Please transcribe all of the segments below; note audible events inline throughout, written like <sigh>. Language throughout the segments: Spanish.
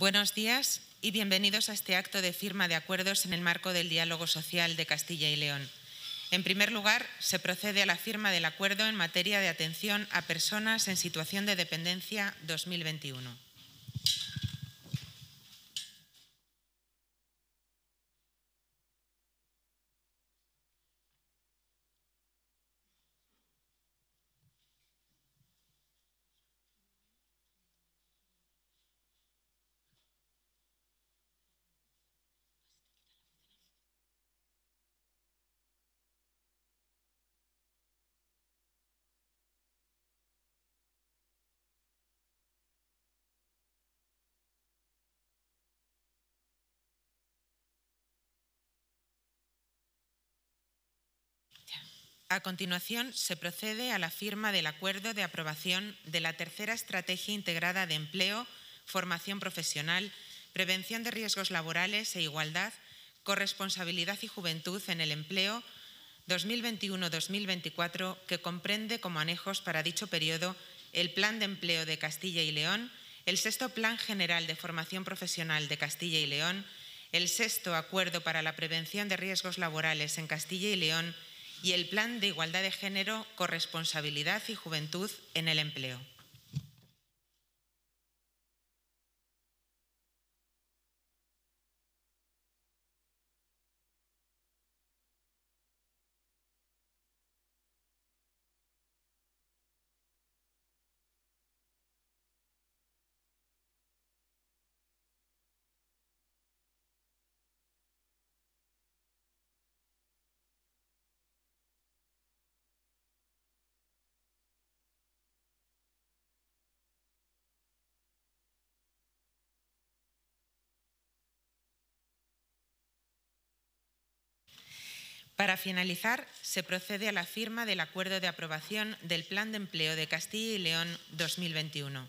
Buenos días y bienvenidos a este acto de firma de acuerdos en el marco del diálogo social de Castilla y León. En primer lugar, se procede a la firma del acuerdo en materia de atención a personas en situación de dependencia 2021. A continuación, se procede a la firma del acuerdo de aprobación de la tercera Estrategia Integrada de Empleo, Formación Profesional, Prevención de Riesgos Laborales e Igualdad, Corresponsabilidad y Juventud en el Empleo 2021-2024, que comprende como anejos para dicho periodo el Plan de Empleo de Castilla y León, el sexto Plan General de Formación Profesional de Castilla y León, el sexto Acuerdo para la Prevención de Riesgos Laborales en Castilla y León y el Plan de Igualdad de Género, Corresponsabilidad y Juventud en el Empleo. Para finalizar, se procede a la firma del acuerdo de aprobación del Plan de Empleo de Castilla y León 2021.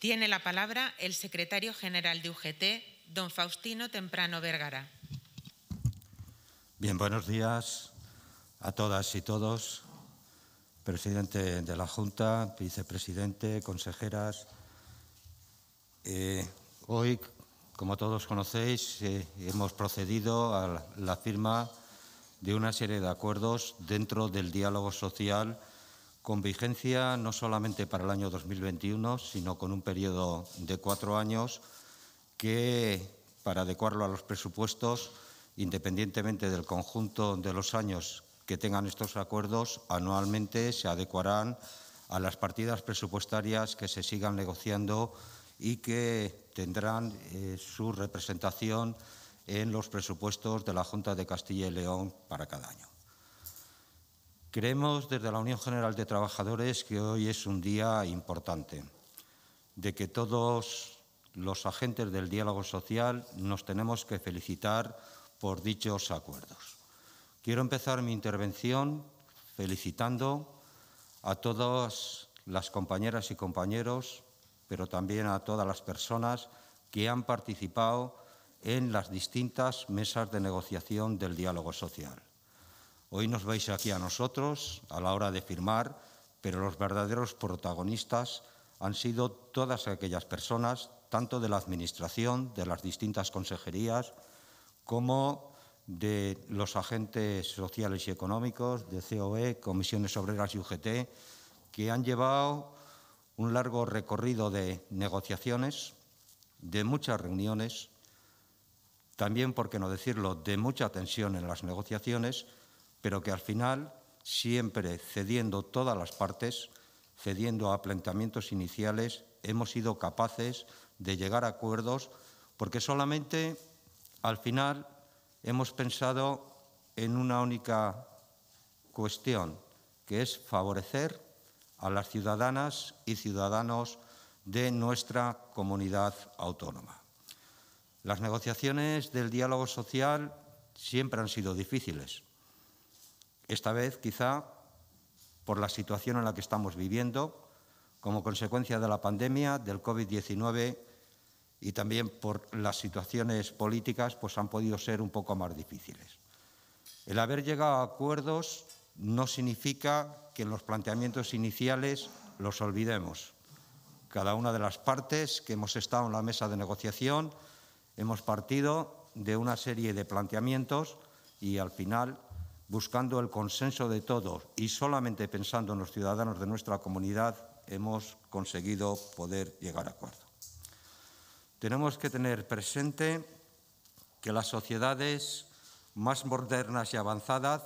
Tiene la palabra el secretario general de UGT, don Faustino Temprano Vergara. Bien, buenos días a todas y todos. Presidente de la Junta, vicepresidente, consejeras. Eh, hoy, como todos conocéis, eh, hemos procedido a la firma de una serie de acuerdos dentro del diálogo social con vigencia no solamente para el año 2021, sino con un periodo de cuatro años que, para adecuarlo a los presupuestos, independientemente del conjunto de los años que tengan estos acuerdos, anualmente se adecuarán a las partidas presupuestarias que se sigan negociando y que tendrán eh, su representación en los presupuestos de la Junta de Castilla y León para cada año. Creemos desde la Unión General de Trabajadores que hoy es un día importante, de que todos los agentes del diálogo social nos tenemos que felicitar por dichos acuerdos. Quiero empezar mi intervención felicitando a todas las compañeras y compañeros, pero también a todas las personas que han participado en las distintas mesas de negociación del diálogo social. Hoy nos veis aquí a nosotros a la hora de firmar, pero los verdaderos protagonistas han sido todas aquellas personas, tanto de la Administración, de las distintas consejerías, como de los agentes sociales y económicos, de COE, Comisiones Obreras y UGT, que han llevado un largo recorrido de negociaciones, de muchas reuniones, también, por qué no decirlo, de mucha tensión en las negociaciones, pero que al final, siempre cediendo todas las partes, cediendo a planteamientos iniciales, hemos sido capaces de llegar a acuerdos, porque solamente al final hemos pensado en una única cuestión, que es favorecer a las ciudadanas y ciudadanos de nuestra comunidad autónoma. Las negociaciones del diálogo social siempre han sido difíciles, esta vez quizá por la situación en la que estamos viviendo, como consecuencia de la pandemia, del COVID-19 y también por las situaciones políticas, pues han podido ser un poco más difíciles. El haber llegado a acuerdos no significa que en los planteamientos iniciales los olvidemos. Cada una de las partes que hemos estado en la mesa de negociación hemos partido de una serie de planteamientos y al final buscando el consenso de todos y solamente pensando en los ciudadanos de nuestra comunidad, hemos conseguido poder llegar a acuerdo. Tenemos que tener presente que las sociedades más modernas y avanzadas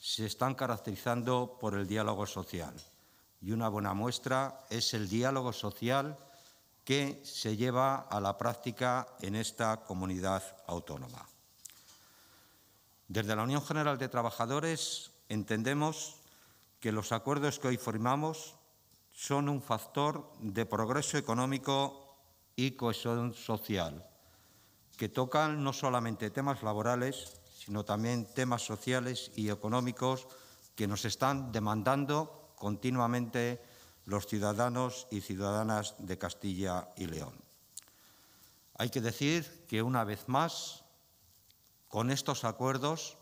se están caracterizando por el diálogo social. Y una buena muestra es el diálogo social que se lleva a la práctica en esta comunidad autónoma. Desde la Unión General de Trabajadores entendemos que los acuerdos que hoy formamos son un factor de progreso económico y cohesión social, que tocan no solamente temas laborales, sino también temas sociales y económicos que nos están demandando continuamente los ciudadanos y ciudadanas de Castilla y León. Hay que decir que una vez más con estos acuerdos,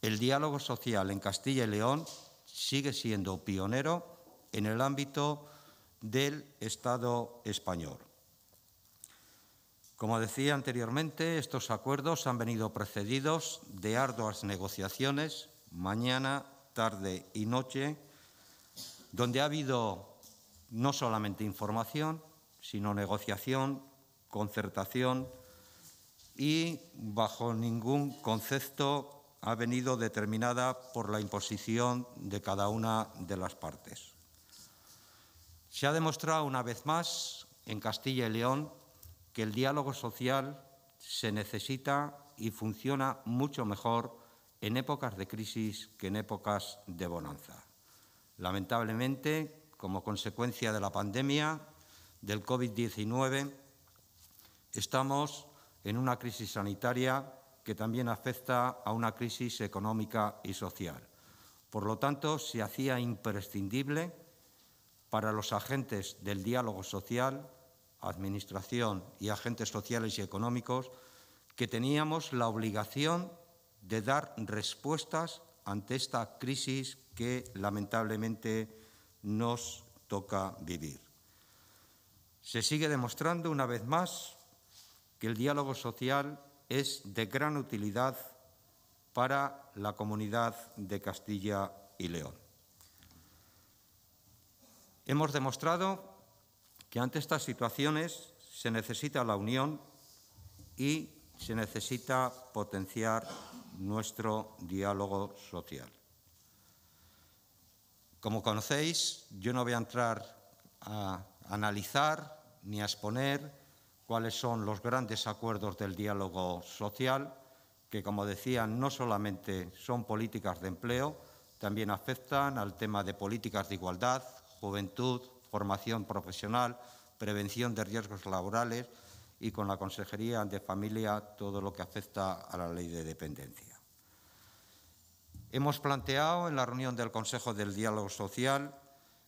el diálogo social en Castilla y León sigue siendo pionero en el ámbito del Estado español. Como decía anteriormente, estos acuerdos han venido precedidos de arduas negociaciones mañana, tarde y noche, donde ha habido no solamente información, sino negociación, concertación, y bajo ningún concepto ha venido determinada por la imposición de cada una de las partes. Se ha demostrado una vez más en Castilla y León que el diálogo social se necesita y funciona mucho mejor en épocas de crisis que en épocas de bonanza. Lamentablemente, como consecuencia de la pandemia del COVID-19, estamos en una crisis sanitaria que también afecta a una crisis económica y social. Por lo tanto, se hacía imprescindible para los agentes del diálogo social, administración y agentes sociales y económicos, que teníamos la obligación de dar respuestas ante esta crisis que lamentablemente nos toca vivir. Se sigue demostrando una vez más que el diálogo social es de gran utilidad para la comunidad de Castilla y León. Hemos demostrado que ante estas situaciones se necesita la unión y se necesita potenciar nuestro diálogo social. Como conocéis, yo no voy a entrar a analizar ni a exponer cuáles son los grandes acuerdos del diálogo social, que, como decía, no solamente son políticas de empleo, también afectan al tema de políticas de igualdad, juventud, formación profesional, prevención de riesgos laborales y con la Consejería de Familia todo lo que afecta a la ley de dependencia. Hemos planteado en la reunión del Consejo del Diálogo Social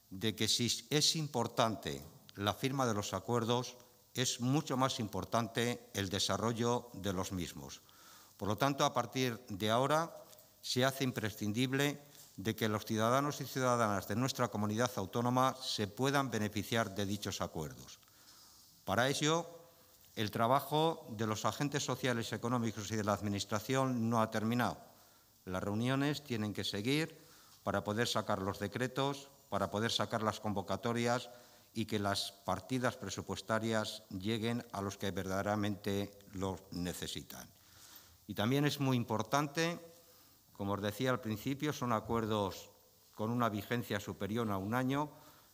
de que si es importante la firma de los acuerdos, es mucho más importante el desarrollo de los mismos. Por lo tanto, a partir de ahora se hace imprescindible de que los ciudadanos y ciudadanas de nuestra comunidad autónoma se puedan beneficiar de dichos acuerdos. Para ello, el trabajo de los agentes sociales, económicos y de la Administración no ha terminado. Las reuniones tienen que seguir para poder sacar los decretos, para poder sacar las convocatorias, y que las partidas presupuestarias lleguen a los que verdaderamente los necesitan. Y también es muy importante, como os decía al principio, son acuerdos con una vigencia superior a un año,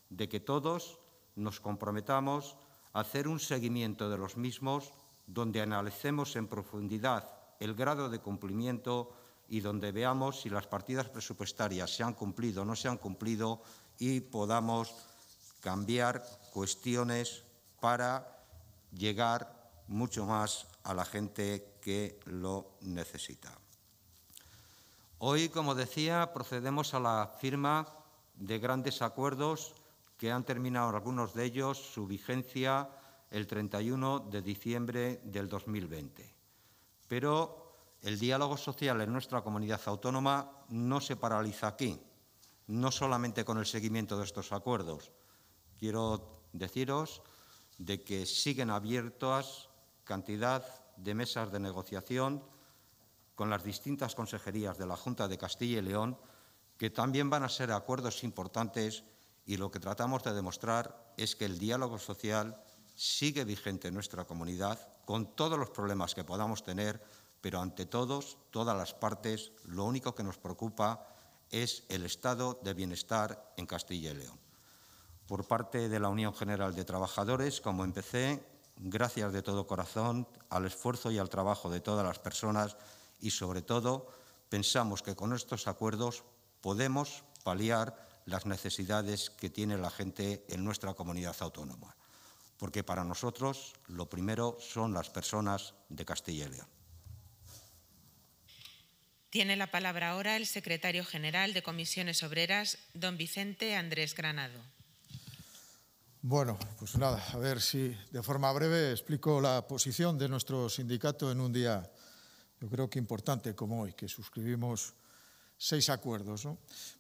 de que todos nos comprometamos a hacer un seguimiento de los mismos, donde analicemos en profundidad el grado de cumplimiento y donde veamos si las partidas presupuestarias se han cumplido o no se han cumplido y podamos cambiar cuestiones para llegar mucho más a la gente que lo necesita. Hoy, como decía, procedemos a la firma de grandes acuerdos que han terminado algunos de ellos su vigencia el 31 de diciembre del 2020. Pero el diálogo social en nuestra comunidad autónoma no se paraliza aquí, no solamente con el seguimiento de estos acuerdos, Quiero deciros de que siguen abiertas cantidad de mesas de negociación con las distintas consejerías de la Junta de Castilla y León, que también van a ser acuerdos importantes y lo que tratamos de demostrar es que el diálogo social sigue vigente en nuestra comunidad con todos los problemas que podamos tener, pero ante todos, todas las partes, lo único que nos preocupa es el estado de bienestar en Castilla y León por parte de la Unión General de Trabajadores, como empecé, gracias de todo corazón al esfuerzo y al trabajo de todas las personas y sobre todo pensamos que con estos acuerdos podemos paliar las necesidades que tiene la gente en nuestra comunidad autónoma, porque para nosotros lo primero son las personas de Castilla y León. Tiene la palabra ahora el secretario general de Comisiones Obreras, don Vicente Andrés Granado. Bueno, pues nada, a ver si de forma breve explico la posición de nuestro sindicato en un día, yo creo que importante como hoy, que suscribimos seis acuerdos.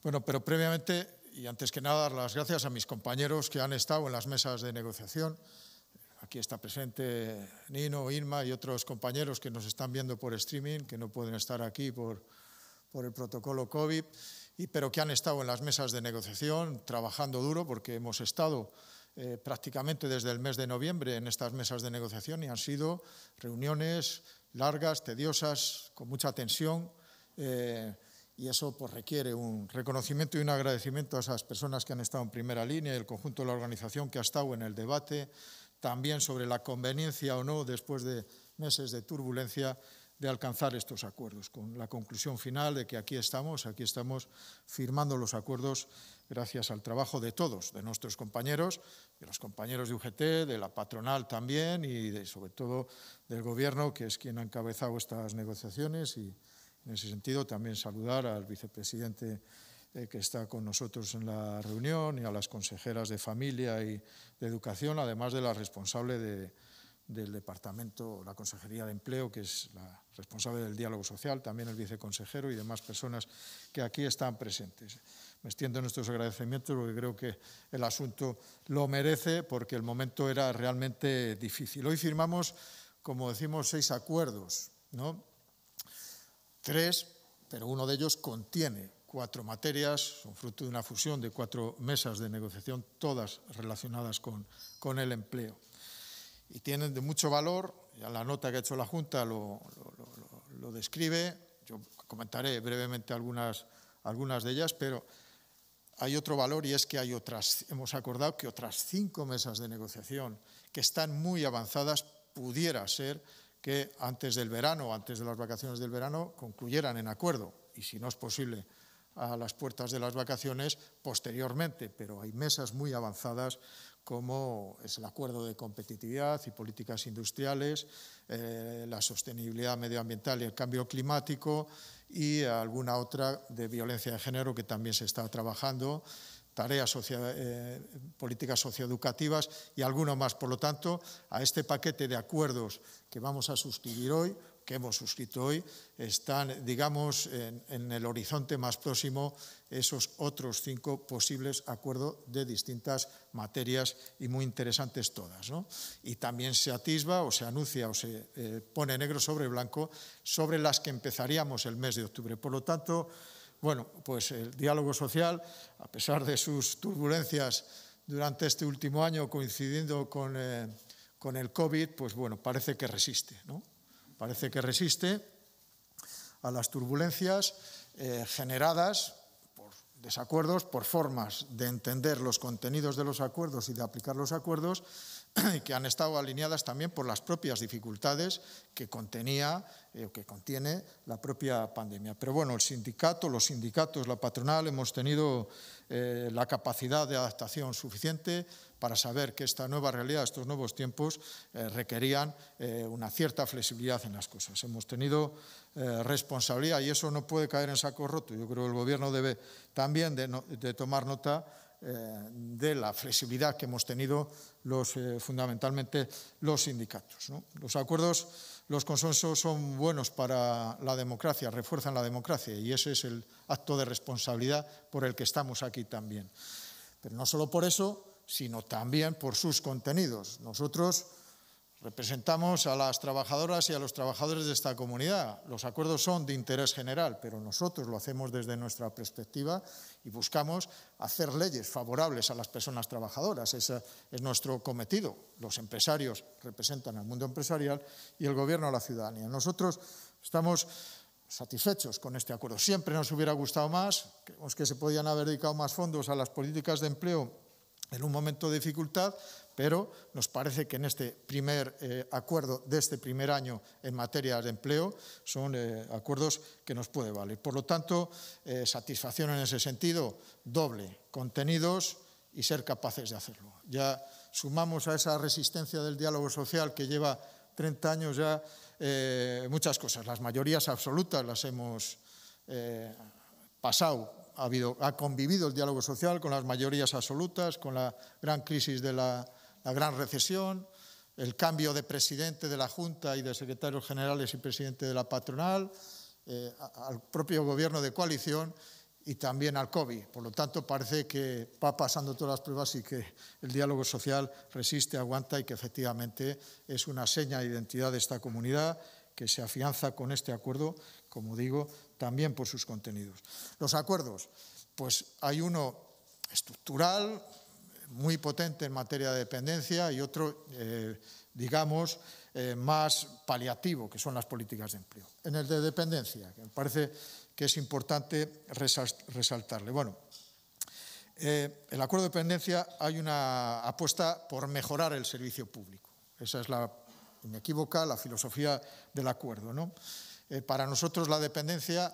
Bueno, pero previamente y antes que nada dar las gracias a mis compañeros que han estado en las mesas de negociación. Aquí está presente Nino, Irma y otros compañeros que nos están viendo por streaming, que no pueden estar aquí por, por el protocolo COVID, y, pero que han estado en las mesas de negociación trabajando duro porque hemos estado eh, prácticamente desde el mes de noviembre en estas mesas de negociación y han sido reuniones largas, tediosas, con mucha tensión eh, y eso pues, requiere un reconocimiento y un agradecimiento a esas personas que han estado en primera línea y el conjunto de la organización que ha estado en el debate también sobre la conveniencia o no después de meses de turbulencia de alcanzar estos acuerdos, con la conclusión final de que aquí estamos, aquí estamos firmando los acuerdos gracias al trabajo de todos, de nuestros compañeros, de los compañeros de UGT, de la patronal también y sobre todo del Gobierno, que es quien ha encabezado estas negociaciones. Y en ese sentido también saludar al vicepresidente eh, que está con nosotros en la reunión y a las consejeras de familia y de educación, además de la responsable del departamento, la Consejería de Empleo, que es la responsable del diálogo social, también el viceconsejero y demás personas que aquí están presentes me extiendo nuestros agradecimientos porque creo que el asunto lo merece porque el momento era realmente difícil. Hoy firmamos, como decimos, seis acuerdos, Tres, pero uno de ellos contiene cuatro materias, son fruto de una fusión de cuatro mesas de negociación, todas relacionadas con, el empleo. Y tienen de mucho valor, ya la nota que ha hecho la Junta lo, lo describe, yo comentaré brevemente algunas, algunas de ellas, pero hay otro valor y es que hay otras, hemos acordado que otras cinco mesas de negociación que están muy avanzadas pudiera ser que antes del verano, antes de las vacaciones del verano, concluyeran en acuerdo. Y si no es posible a las puertas de las vacaciones, posteriormente. Pero hay mesas muy avanzadas como es el acuerdo de competitividad y políticas industriales, eh, la sostenibilidad medioambiental y el cambio climático y alguna otra de violencia de género que también se está trabajando, tareas eh, políticas socioeducativas y alguno más. Por lo tanto, a este paquete de acuerdos que vamos a suscribir hoy, que hemos suscrito hoy, están, digamos, en el horizonte más próximo esos otros cinco posibles acuerdos de distintas materias y muy interesantes todas. Y también se atisba o se anuncia o se eh, pone negro sobre blanco sobre las que empezaríamos el mes de octubre. Por lo tanto, bueno, pues el diálogo social, a pesar de sus turbulencias durante este último año coincidiendo con, eh, el COVID, pues bueno, parece que resiste, ¿no? Parece que resiste a las turbulencias eh, generadas desacuerdos por formas de entender los contenidos de los acuerdos y de aplicar los acuerdos <clears throat> que han estado alineadas también por las propias dificultades que contenía eh, o que contiene la propia pandemia. Pero bueno, el sindicato, los sindicatos, la patronal hemos tenido eh, la capacidad de adaptación suficiente para saber que esta nueva realidad, estos nuevos tiempos, eh, requerían eh, una cierta flexibilidad en las cosas. Hemos tenido responsabilidad y eso no puede caer en saco roto. Yo creo que el Gobierno debe también de tomar nota eh, de la flexibilidad que hemos tenido los, eh, fundamentalmente los sindicatos. Los acuerdos, los consensos son buenos para la democracia, refuerzan la democracia y ese es el acto de responsabilidad por el que estamos aquí también. Pero no solo por eso, sino también por sus contenidos. Nosotros Representamos a las trabajadoras y a los trabajadores de esta comunidad. Los acuerdos son de interés general, pero nosotros lo hacemos desde nuestra perspectiva y buscamos hacer leyes favorables a las personas trabajadoras. Ese es nuestro cometido. Los empresarios representan al mundo empresarial y el gobierno a la ciudadanía. Nosotros estamos satisfechos con este acuerdo. Siempre nos hubiera gustado más, creemos que se podían haber dedicado más fondos a las políticas de empleo en un momento de dificultad, pero nos parece que en este primer eh, acuerdo de este primer año en materia de empleo son eh, acuerdos que nos puede valer. Por lo tanto, eh, satisfacción en ese sentido doble, contenidos y ser capaces de hacerlo. Ya sumamos a esa resistencia del diálogo social que lleva 30 años ya muchas cosas. Las mayorías absolutas las hemos pasado ha, ha convivido el diálogo social con las mayorías absolutas, con la gran crisis de la la gran recesión, el cambio de presidente de la Junta y de secretarios generales y presidente de la patronal, eh, al propio gobierno de coalición y también al COVID. Por lo tanto, parece que va pasando todas las pruebas y que el diálogo social resiste, aguanta y que efectivamente es una seña de identidad de esta comunidad que se afianza con este acuerdo, como digo, también por sus contenidos. Los acuerdos, pues hay uno estructural, muy potente en materia de dependencia y otro, eh, digamos, eh, más paliativo, que son las políticas de empleo. En el de dependencia, que me parece que es importante resaltarle. Bueno, eh, el acuerdo de dependencia hay una apuesta por mejorar el servicio público. Esa es la inequívoca, la filosofía del acuerdo. para nosotros la dependencia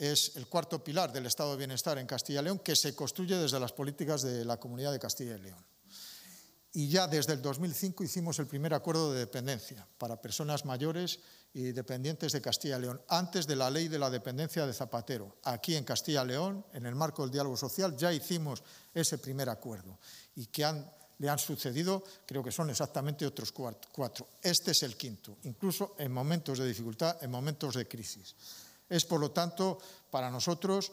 es el cuarto pilar del estado de bienestar en Castilla y León, que se construye desde las políticas de la comunidad de Castilla y León. Y ya desde el 2005 hicimos el primer acuerdo de dependencia para personas mayores y dependientes de Castilla y León, antes de la ley de la dependencia de Zapatero. Aquí en Castilla y León, en el marco del diálogo social, ya hicimos ese primer acuerdo y que le han sucedido, creo que son exactamente otros cuatro. Este es el quinto, incluso en momentos de dificultad, en momentos de crisis. Es, por lo tanto, para nosotros,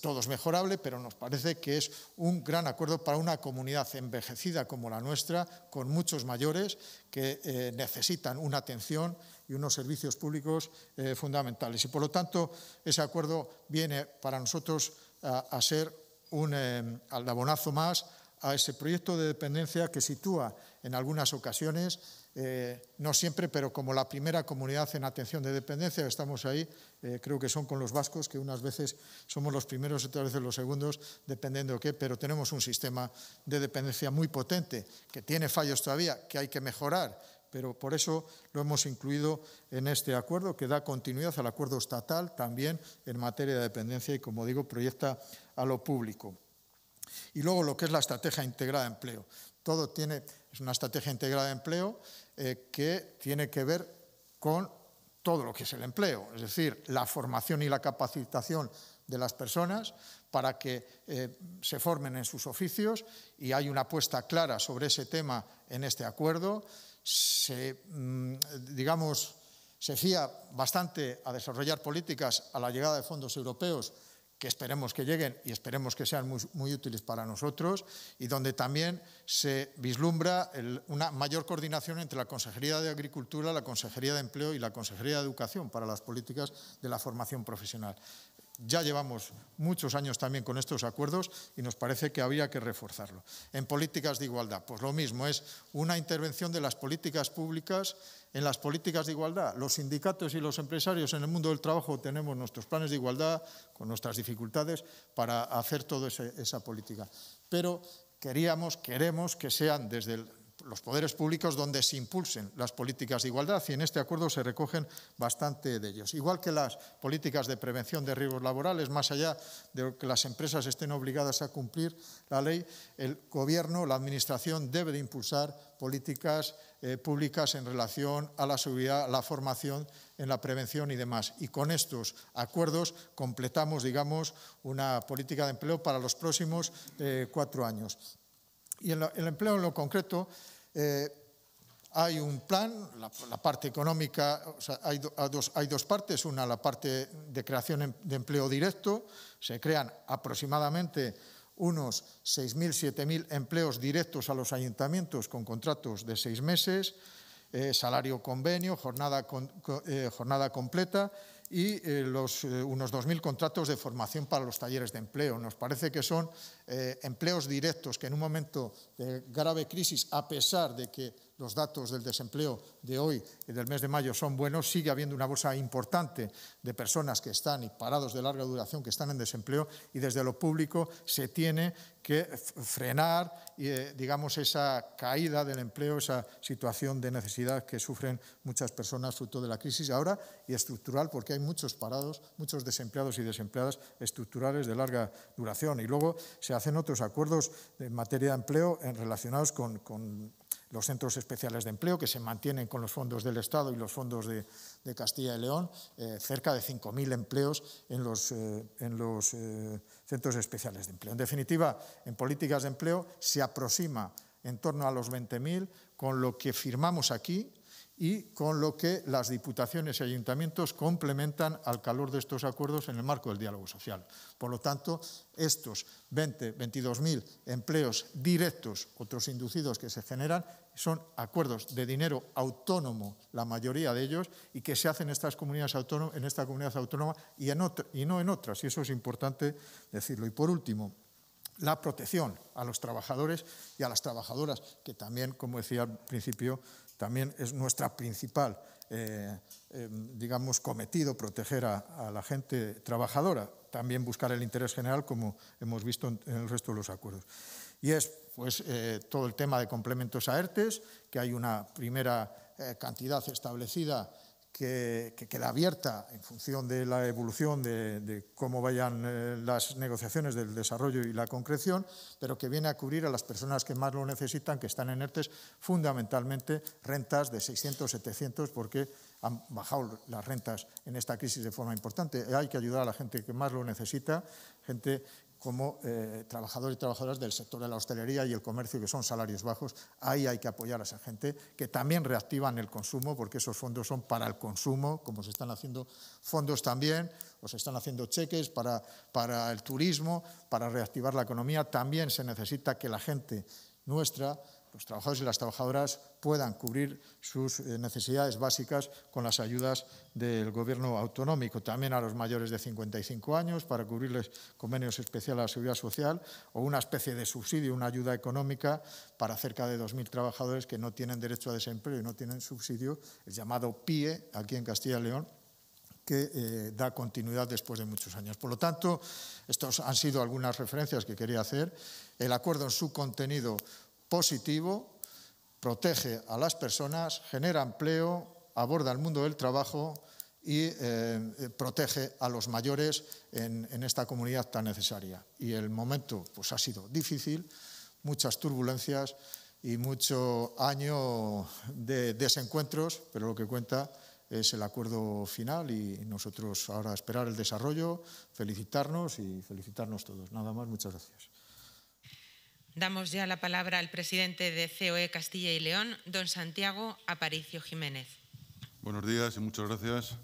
todo es mejorable, pero nos parece que es un gran acuerdo para una comunidad envejecida como la nuestra, con muchos mayores que eh, necesitan una atención y unos servicios públicos eh, fundamentales. Y, por lo tanto, ese acuerdo viene para nosotros a, ser un eh, aldabonazo más a ese proyecto de dependencia que sitúa en algunas ocasiones eh, no siempre, pero como la primera comunidad en atención de dependencia, estamos ahí, eh, creo que son con los vascos, que unas veces somos los primeros y otras veces los segundos, dependiendo de qué, pero tenemos un sistema de dependencia muy potente, que tiene fallos todavía, que hay que mejorar, pero por eso lo hemos incluido en este acuerdo, que da continuidad al acuerdo estatal también en materia de dependencia y, como digo, proyecta a lo público. Y luego lo que es la estrategia integrada de empleo. Todo tiene, es una estrategia integrada de empleo eh, que tiene que ver con todo lo que es el empleo, es decir, la formación y la capacitación de las personas para que eh, se formen en sus oficios y hay una apuesta clara sobre ese tema en este acuerdo. Mm, digamos, se fía bastante a desarrollar políticas a la llegada de fondos europeos que esperemos que lleguen y esperemos que sean muy, útiles para nosotros, y donde también se vislumbra una mayor coordinación entre la Consejería de Agricultura, la Consejería de Empleo y la Consejería de Educación para las políticas de la formación profesional. Ya llevamos muchos años también con estos acuerdos y nos parece que había que reforzarlo. En políticas de igualdad, pues lo mismo, es una intervención de las políticas públicas en las políticas de igualdad. Los sindicatos y los empresarios en el mundo del trabajo tenemos nuestros planes de igualdad con nuestras dificultades para hacer toda esa política. Pero queríamos, queremos que sean desde el los poderes públicos donde se impulsen las políticas de igualdad y en este acuerdo se recogen bastante de ellos. Igual que las políticas de prevención de riesgos laborales, más allá de que las empresas estén obligadas a cumplir la ley, el Gobierno, la Administración debe de impulsar políticas eh, públicas en relación a la seguridad, la formación, en la prevención y demás. Y con estos acuerdos completamos, digamos, una política de empleo para los próximos eh, cuatro años. Y en el empleo en lo concreto, eh, hay un plan, la, parte económica, hay, dos, partes, una la parte de creación em, de empleo directo, se crean aproximadamente unos 6.000, 7.000 empleos directos a los ayuntamientos con contratos de seis meses, eh, salario convenio, jornada eh, completa y eh, los, eh, unos 2.000 contratos de formación para los talleres de empleo. Nos parece que son eh, empleos directos que en un momento de grave crisis, a pesar de que los datos del desempleo de hoy y del mes de mayo son buenos, sigue habiendo una bolsa importante de personas que están y parados de larga duración que están en desempleo y desde lo público se tiene que frenar, eh, digamos, esa caída del empleo, esa situación de necesidad que sufren muchas personas fruto de la crisis ahora y estructural porque hay muchos parados, muchos desempleados y desempleadas estructurales de larga duración. Y luego se hacen otros acuerdos en materia de empleo relacionados con los centros especiales de empleo que se mantienen con los fondos del Estado y los fondos de, Castilla y León, eh, cerca de 5.000 empleos en los, eh, en los eh, centros especiales de empleo. En definitiva, en políticas de empleo se aproxima en torno a los 20.000 con lo que firmamos aquí, y con lo que las diputaciones y ayuntamientos complementan al calor de estos acuerdos en el marco del diálogo social. Por lo tanto, estos 20, 22.000 empleos directos, otros inducidos que se generan, son acuerdos de dinero autónomo, la mayoría de ellos, y que se hacen en, estas comunidades autónomas, en esta comunidad autónoma y, y no en otras, y eso es importante decirlo. Y por último, la protección a los trabajadores y a las trabajadoras, que también, como decía al principio, también es nuestra principal, eh, eh, digamos, cometido proteger a, la gente trabajadora, también buscar el interés general, como hemos visto en, el resto de los acuerdos. Y es pues, eh, todo el tema de complementos a ERTES, que hay una primera cantidad establecida que, queda abierta en función de la evolución de, cómo vayan eh, las negociaciones del desarrollo y la concreción, pero que viene a cubrir a las personas que más lo necesitan, que están en fundamentalmente rentas de 600, 700, porque han bajado las rentas en esta crisis de forma importante. Hay que ayudar a la gente que más lo necesita, gente como eh, trabajadores y trabajadoras del sector de la hostelería y el comercio, que son salarios bajos. Ahí hay que apoyar a esa gente, que también reactivan el consumo, porque esos fondos son para el consumo, como se están haciendo fondos también, o se están haciendo cheques para el turismo, para reactivar la economía. También se necesita que la gente nuestra los trabajadores y las trabajadoras puedan cubrir sus eh, necesidades básicas con las ayudas del gobierno autonómico, también a los mayores de 55 años para cubrirles convenios especiales a la seguridad social o una especie de subsidio, una ayuda económica para cerca de 2.000 trabajadores que no tienen derecho a desempleo y no tienen subsidio, el llamado PIE aquí en Castilla y León, que eh, da continuidad después de muchos años. Por lo tanto, estas han sido algunas referencias que quería hacer. El acuerdo en su contenido positivo, protege a las personas, genera empleo, aborda el mundo del trabajo y eh, eh, protege a los mayores en, en, esta comunidad tan necesaria. Y el momento pues, ha sido difícil, muchas turbulencias y mucho año de desencuentros, pero lo que cuenta es el acuerdo final y nosotros ahora esperar el desarrollo, felicitarnos y felicitarnos todos. Nada más, muchas gracias. Damos ya la palabra al presidente de COE Castilla y León, don Santiago Aparicio Jiménez. Buenos días y muchas gracias,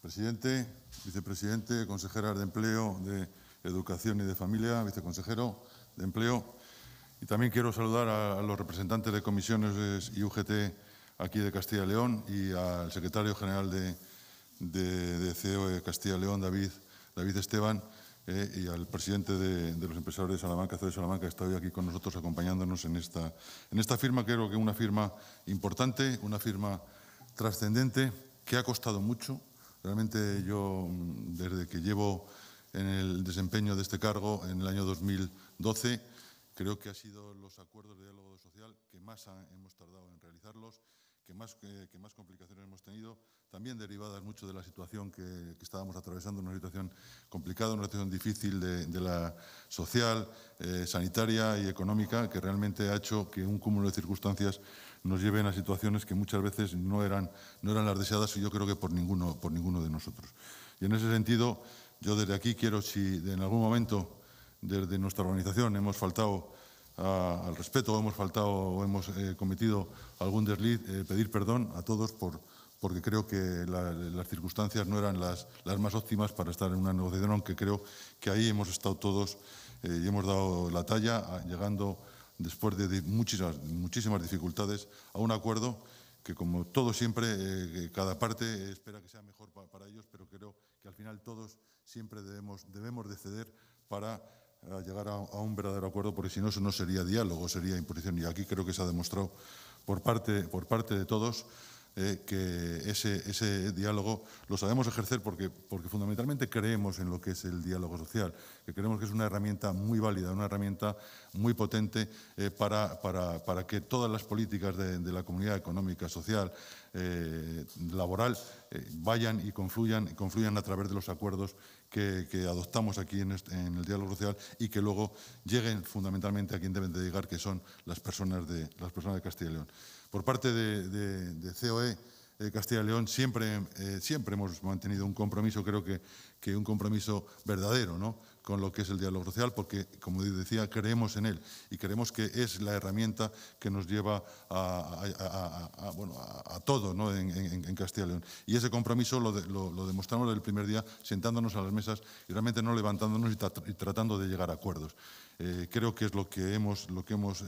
presidente, vicepresidente, consejera de Empleo, de Educación y de Familia, viceconsejero de Empleo. Y también quiero saludar a los representantes de comisiones y UGT aquí de Castilla y León y al secretario general de, de, COE e Castilla y León, David, David Esteban. Eh, y al presidente de, los empresarios de Salamanca, de Salamanca, que está hoy aquí con nosotros acompañándonos en esta, en esta firma, creo que una firma importante, una firma trascendente, que ha costado mucho. Realmente yo, mm, desde que llevo en el desempeño de este cargo en el año 2012, creo que ha sido los acuerdos de diálogo social que más hemos tardado en realizarlos que más, que, más complicaciones hemos tenido, también derivadas mucho de la situación que, estábamos atravesando, una situación complicada, una situación difícil de, la social, eh, sanitaria y económica, que realmente ha hecho que un cúmulo de circunstancias nos lleven a situaciones que muchas veces no eran, no eran las deseadas y yo creo que por ninguno, por ninguno de nosotros. Y en ese sentido, yo desde aquí quiero, si en algún momento desde nuestra organización hemos faltado Ah, al respeto hemos faltado o hemos eh, cometido algún desliz, eh, pedir perdón a todos por, porque creo que las circunstancias no eran las, las, más óptimas para estar en una negociación, aunque creo que ahí hemos estado todos eh, y hemos dado la talla, llegando después de muchísimas, muchísimas dificultades a un acuerdo que como todo siempre, cada parte espera que sea mejor para ellos, pero creo que al final todos siempre debemos, debemos de ceder para llegar a, un verdadero acuerdo, porque si no, eso no sería diálogo, sería imposición. Y aquí creo que se ha demostrado por parte, por parte de todos eh, que ese, ese diálogo lo sabemos ejercer porque, porque fundamentalmente creemos en lo que es el diálogo social, que creemos que es una herramienta muy válida, una herramienta muy potente eh, para, para, que todas las políticas de, la comunidad económica, social, eh, laboral, vayan y confluyan, confluyan a través de los acuerdos que, adoptamos aquí este, en, el diálogo social y que luego lleguen fundamentalmente a quien deben de llegar, que son las personas de, las personas de Castilla y León. Por parte de, COE, e, eh, Castilla y León siempre, eh, siempre hemos mantenido un compromiso, creo que, que un compromiso verdadero, ¿no? con lo que es el diálogo social, porque, como decía, creemos en él y creemos que es la herramienta que nos lleva a, todo en, Castilla y León. Y ese compromiso lo, demostramos lo, demostramos el primer día, sentándonos a las mesas y realmente no levantándonos y, tratando de llegar a acuerdos. Eh, creo que es lo que, hemos,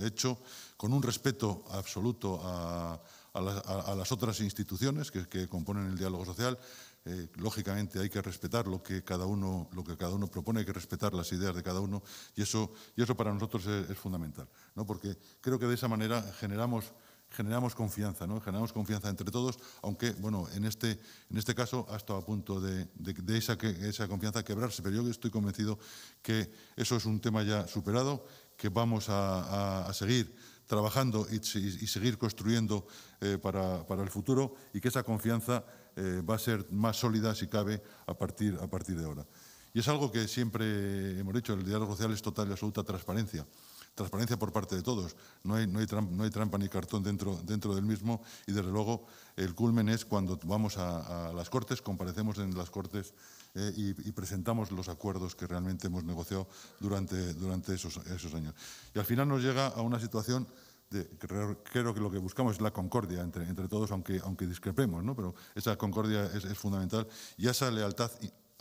hecho con un respeto absoluto a, las otras instituciones que componen el diálogo social, eh, lógicamente hay que respetar lo que cada uno, lo que cada uno propone, hay que respetar las ideas de cada uno y eso, y eso para nosotros es, fundamental, ¿no? porque creo que de esa manera generamos, generamos confianza, ¿no? generamos confianza entre todos, aunque bueno, en este, en este caso ha estado a punto de, esa, esa confianza quebrarse, pero yo estoy convencido que eso es un tema ya superado, que vamos a, seguir trabajando y, seguir construyendo eh, para, para el futuro y que esa confianza eh, va a ser más sólida, si cabe, a partir, a partir de ahora. Y es algo que siempre hemos dicho, el diálogo social es total y absoluta transparencia. Transparencia por parte de todos. No hay, no hay, trampa, ni cartón dentro, dentro del mismo y desde luego el culmen es cuando vamos a, las Cortes, comparecemos en las Cortes eh, y, presentamos los acuerdos que realmente hemos negociado durante, durante esos, esos años. Y al final nos llega a una situación creo, que lo que buscamos es la concordia entre, entre todos, aunque, aunque discrepemos, ¿no? pero esa concordia es, fundamental y esa lealtad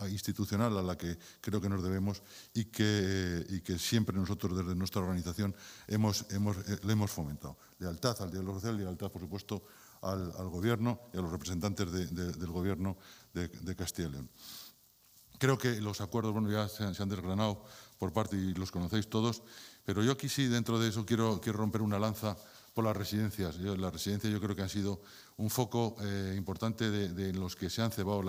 institucional a la que creo que nos debemos y que, y que siempre nosotros desde nuestra organización hemos, hemos, eh, le hemos fomentado. Lealtad al diálogo social, lealtad, por supuesto, al, al Gobierno y a los representantes del Gobierno de, Castilla y León. Creo que los acuerdos bueno, ya se han, se han desgranado por parte, y los conocéis todos, pero yo aquí sí, dentro de eso, quiero, romper una lanza por las residencias. las residencias yo creo que han sido un foco eh, importante de, los que se han cebado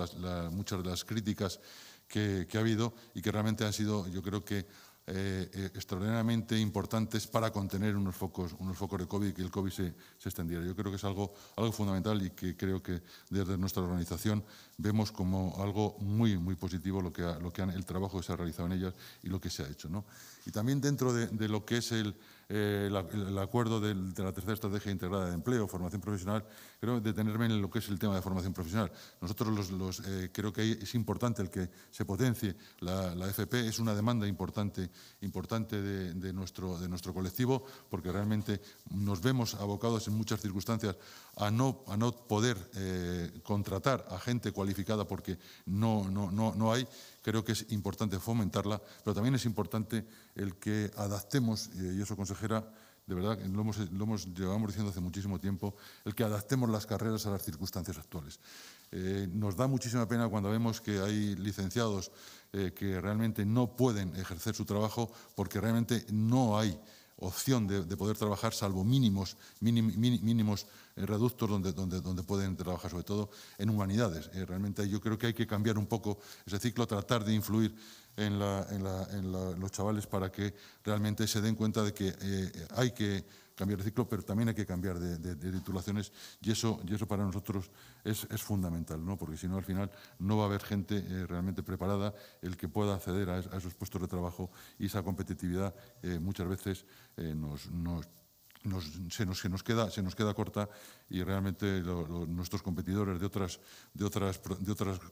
muchas de las críticas que, ha habido y que realmente han sido, yo creo que eh, eh, extraordinariamente importantes para contener unos focos, unos focos de COVID y que el COVID se, extendiera. Yo creo que es algo, algo fundamental y que creo que desde nuestra organización vemos como algo muy, muy positivo lo que, el trabajo que se ha realizado en ellas y lo que se ha hecho. ¿no? Y también dentro de, lo que es el, eh, acuerdo de la tercera estrategia integrada de empleo, formación profesional, Creo detenerme en lo que es el tema de formación profesional. Nosotros los, eh, creo que es importante el que se potencie la, FP, es una demanda importante, importante de, nuestro, de nuestro colectivo, porque realmente nos vemos abocados en muchas circunstancias a no, a no poder eh, contratar a gente cualificada porque no, no, no, no hay creo que es importante fomentarla, pero también es importante el que adaptemos, eh, y eso consejera, de verdad, lo, hemos, llevamos diciendo hace muchísimo tiempo, el que adaptemos las carreras a las circunstancias actuales. Eh, nos da muchísima pena cuando vemos que hay licenciados eh, que realmente no pueden ejercer su trabajo porque realmente no hay opción de, poder trabajar salvo mínimos, mínimos eh, reductos donde, donde, pueden trabajar, sobre todo en humanidades. realmente yo creo que hay que cambiar un poco ese ciclo, tratar de influir en, los chavales para que realmente se den cuenta de que eh, hay que cambiar el ciclo, pero también hay que cambiar de, titulaciones y eso, y eso para nosotros es, es fundamental, ¿no? porque si no al final no va a haber gente eh, realmente preparada el que pueda acceder a, esos puestos de trabajo y esa competitividad eh, muchas veces nos, nos se, nos, queda, corta y realmente nuestros competidores de otras,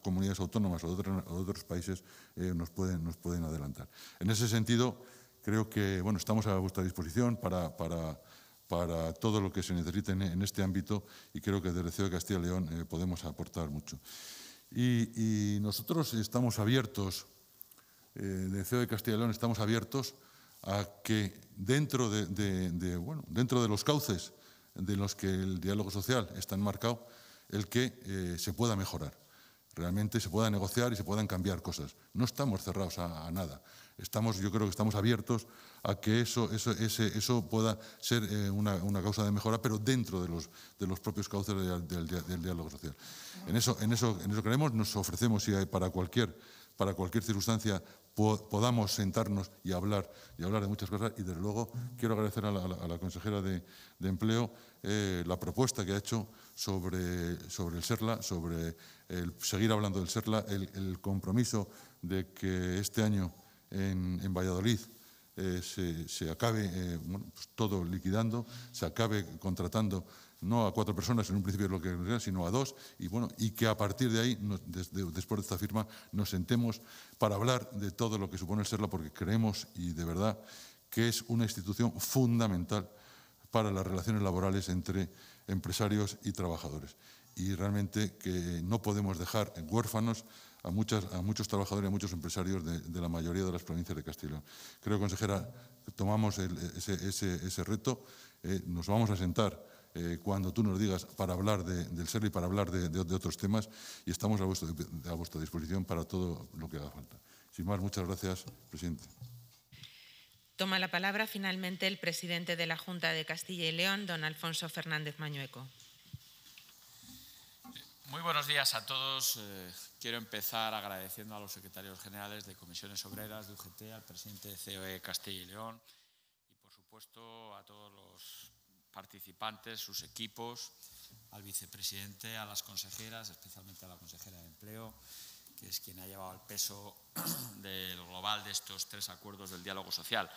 comunidades autónomas o de, otros, países eh, nos, pueden, adelantar. En ese sentido, creo que estamos a vuestra disposición para, todo lo que se necesite en, este ámbito y creo que desde CEO de Castilla y León eh, podemos aportar mucho. Y, nosotros estamos abiertos, desde eh, el CEO de e Castilla y León estamos abiertos a que dentro de, dentro de los cauces de los que el diálogo social está enmarcado, el que eh, se pueda mejorar. Realmente se pueda negociar y se puedan cambiar cosas. No estamos cerrados a, nada. Estamos, yo creo que estamos abiertos a que eso, pueda ser eh, una, causa de mejora, pero dentro de los, propios cauces del, diálogo social. En eso, en, eso, en creemos, nos ofrecemos y hay para cualquier para cualquier circunstancia podamos sentarnos y hablar, y hablar de muchas cosas. Y desde luego quiero agradecer a la, consejera de, Empleo eh, la propuesta que ha hecho sobre, sobre el SERLA, sobre el seguir hablando del SERLA, el, compromiso de que este año en, Valladolid eh, se, acabe eh, pues todo liquidando, se acabe contratando no a cuatro personas en un principio es lo que sino a dos, y bueno, y que a partir de ahí, después de esta firma, nos sentemos para hablar de todo lo que supone SERLA, porque creemos y de verdad que es una institución fundamental para las relaciones laborales entre empresarios y trabajadores. Y realmente que no podemos dejar huérfanos a, a muchos trabajadores y a muchos empresarios de, la mayoría de las provincias de Castilla. Creo, consejera, tomamos ese, reto, eh, nos vamos a sentar eh, cuando tú nos digas para hablar del ser y para hablar de, otros temas y estamos a, a vuestra disposición para todo lo que haga falta. Sin más, muchas gracias, presidente. Toma la palabra finalmente el presidente de la Junta de Castilla y León, don Alfonso Fernández Mañueco. Muy buenos días a todos. Eh, quiero empezar agradeciendo a los secretarios generales de comisiones obreras de UGT, al presidente de COE Castilla y León y, por supuesto, a todos los participantes, sus equipos, al vicepresidente, a las consejeras, especialmente a la consejera de Empleo, que es quien ha llevado el peso <clears throat> del global de estos tres acuerdos del diálogo social.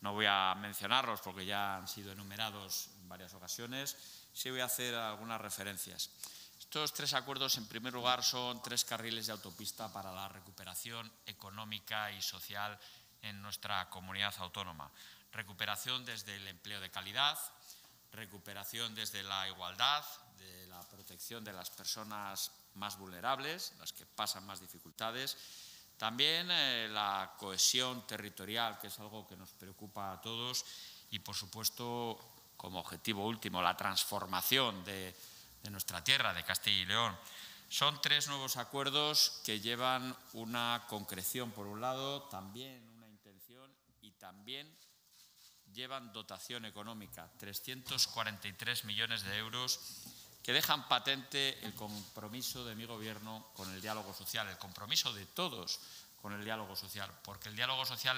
No voy a mencionarlos porque ya han sido enumerados en varias ocasiones. Sí voy a hacer algunas referencias. Estos tres acuerdos, en primer lugar, son tres carriles de autopista para la recuperación económica y social en nuestra comunidad autónoma. Recuperación desde el empleo de calidad, recuperación desde la igualdad, de la protección de las personas más vulnerables, las que pasan más dificultades. También eh, la cohesión territorial, que es algo que nos preocupa a todos. Y, por supuesto, como objetivo último, la transformación de nuestra tierra, de Castilla y León. Son tres nuevos acuerdos que llevan una concreción, por un lado, también una intención y también llevan dotación económica, 343 millones de euros, que dejan patente el compromiso de mi gobierno con el diálogo social, el compromiso de todos con el diálogo social, porque el diálogo social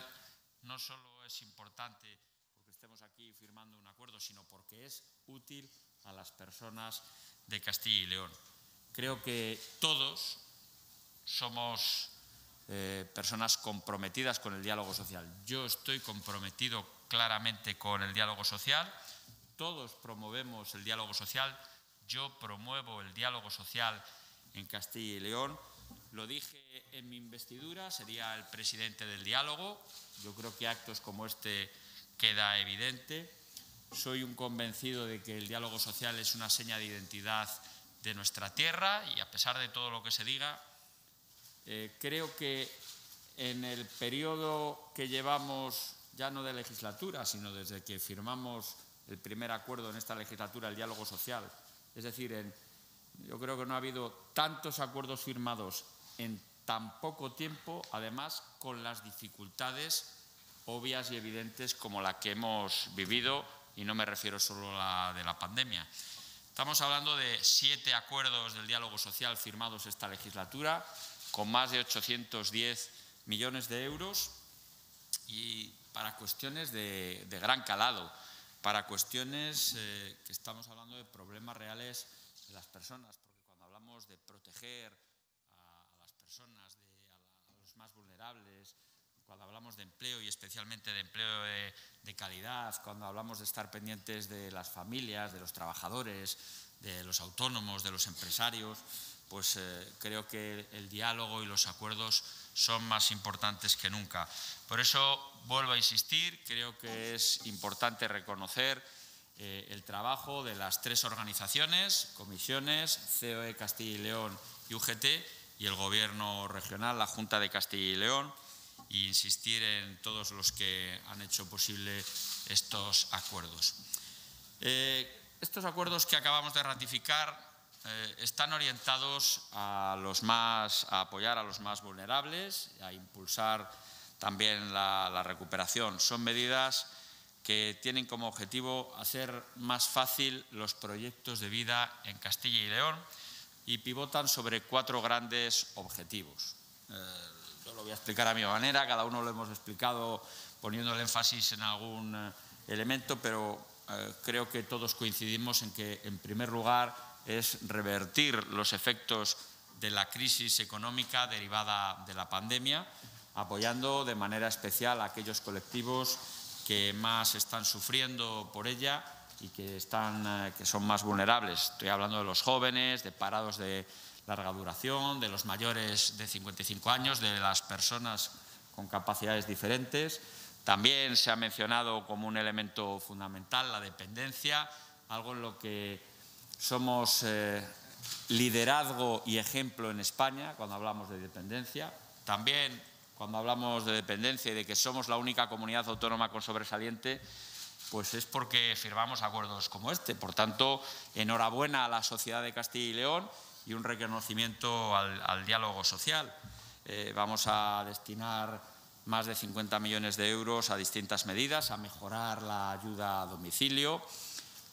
no solo es importante porque estemos aquí firmando un acuerdo, sino porque es útil a las personas de Castilla y León. Creo que todos somos eh, personas comprometidas con el diálogo social. Yo estoy comprometido claramente con el diálogo social. Todos promovemos el diálogo social. Yo promuevo el diálogo social en Castilla y León. Lo dije en mi investidura, sería el presidente del diálogo. Yo creo que actos como este queda evidente. Soy un convencido de que el diálogo social es una seña de identidad de nuestra tierra y a pesar de todo lo que se diga, eh, creo que en el periodo que llevamos ya no de legislatura, sino desde que firmamos el primer acuerdo en esta legislatura, el diálogo social. Es decir, yo creo que no ha habido tantos acuerdos firmados en tan poco tiempo, además con las dificultades obvias y evidentes como la que hemos vivido, y no me refiero solo a la de la pandemia. Estamos hablando de siete acuerdos del diálogo social firmados esta legislatura, con más de 810 millones de euros, y para cuestiones de, gran calado, para cuestiones eh, que estamos hablando de problemas reales de las personas, porque cuando hablamos de proteger a, las personas, a, los más vulnerables, cuando hablamos de empleo y especialmente de empleo de, calidad, cuando hablamos de estar pendientes de las familias, de los trabajadores, de los autónomos, de los empresarios, pues eh, creo que el diálogo y los acuerdos son más importantes que nunca. Por eso vuelvo a insistir, creo que es importante reconocer eh, el trabajo de las tres organizaciones, comisiones, COE Castilla y León y UGT, y el Gobierno regional, la Junta de Castilla y León, e insistir en todos los que han hecho posible estos acuerdos. Eh, estos acuerdos que acabamos de ratificar eh, están orientados a, los más, a apoyar a los más vulnerables, a impulsar también la, recuperación. Son medidas que tienen como objetivo hacer más fácil los proyectos de vida en Castilla y León y pivotan sobre cuatro grandes objetivos. Eh, yo lo voy a explicar a mi manera, cada uno lo hemos explicado poniendo el énfasis en algún eh, elemento, pero creo que todos coincidimos en que, en primer lugar, es revertir los efectos de la crisis económica derivada de la pandemia, apoyando de manera especial a aquellos colectivos que más están sufriendo por ella y que, están, eh, que son más vulnerables. Estoy hablando de los jóvenes, de parados de larga duración, de los mayores de 55 años, de las personas con capacidades diferentes. También se ha mencionado como un elemento fundamental la dependencia, algo en lo que somos eh, liderazgo y ejemplo en España cuando hablamos de dependencia. También cuando hablamos de dependencia y de que somos la única comunidad autónoma con sobresaliente, pues es porque firmamos acuerdos como este. Por tanto, enhorabuena a la sociedad de Castilla y León y un reconocimiento al, diálogo social. Eh, vamos a destinar más de 50 millones de euros a distintas medidas, a mejorar la ayuda a domicilio,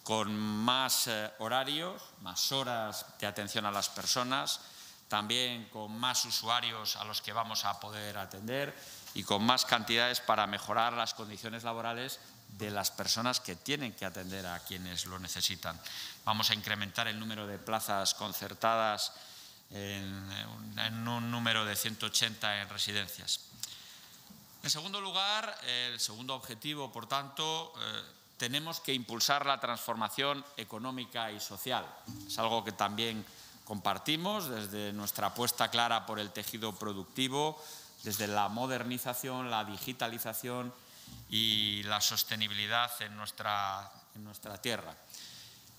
con más eh, horarios, más horas de atención a las personas, también con más usuarios a los que vamos a poder atender y con más cantidades para mejorar las condiciones laborales de las personas que tienen que atender a quienes lo necesitan. Vamos a incrementar el número de plazas concertadas en, un número de 180 en residencias. En segundo lugar, el segundo objetivo, por tanto, eh, tenemos que impulsar la transformación económica y social. Es algo que también compartimos desde nuestra apuesta clara por el tejido productivo, desde la modernización, la digitalización y la sostenibilidad en nuestra, en nuestra tierra.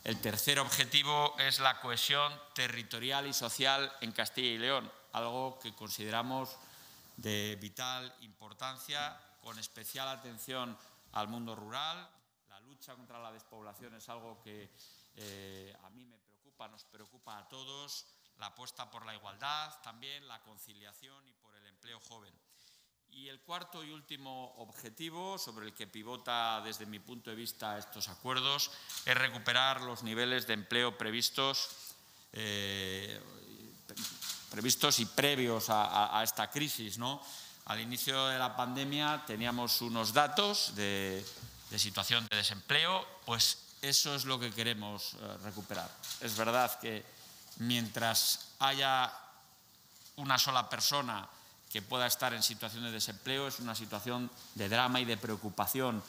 El tercer objetivo es la cohesión territorial y social en Castilla y León, algo que consideramos de vital importancia, con especial atención al mundo rural, contra la despoblación es algo que eh, a mí me preocupa, nos preocupa a todos, la apuesta por la igualdad, también la conciliación y por el empleo joven. Y el cuarto y último objetivo sobre el que pivota desde mi punto de vista estos acuerdos es recuperar los niveles de empleo previstos, eh, previstos y previos a, a esta crisis. ¿no? Al inicio de la pandemia teníamos unos datos de situación de desempleo, pues eso es lo que queremos eh, recuperar. Es verdad que mientras haya una sola persona que pueda estar en situación de desempleo, es una situación de drama y de preocupación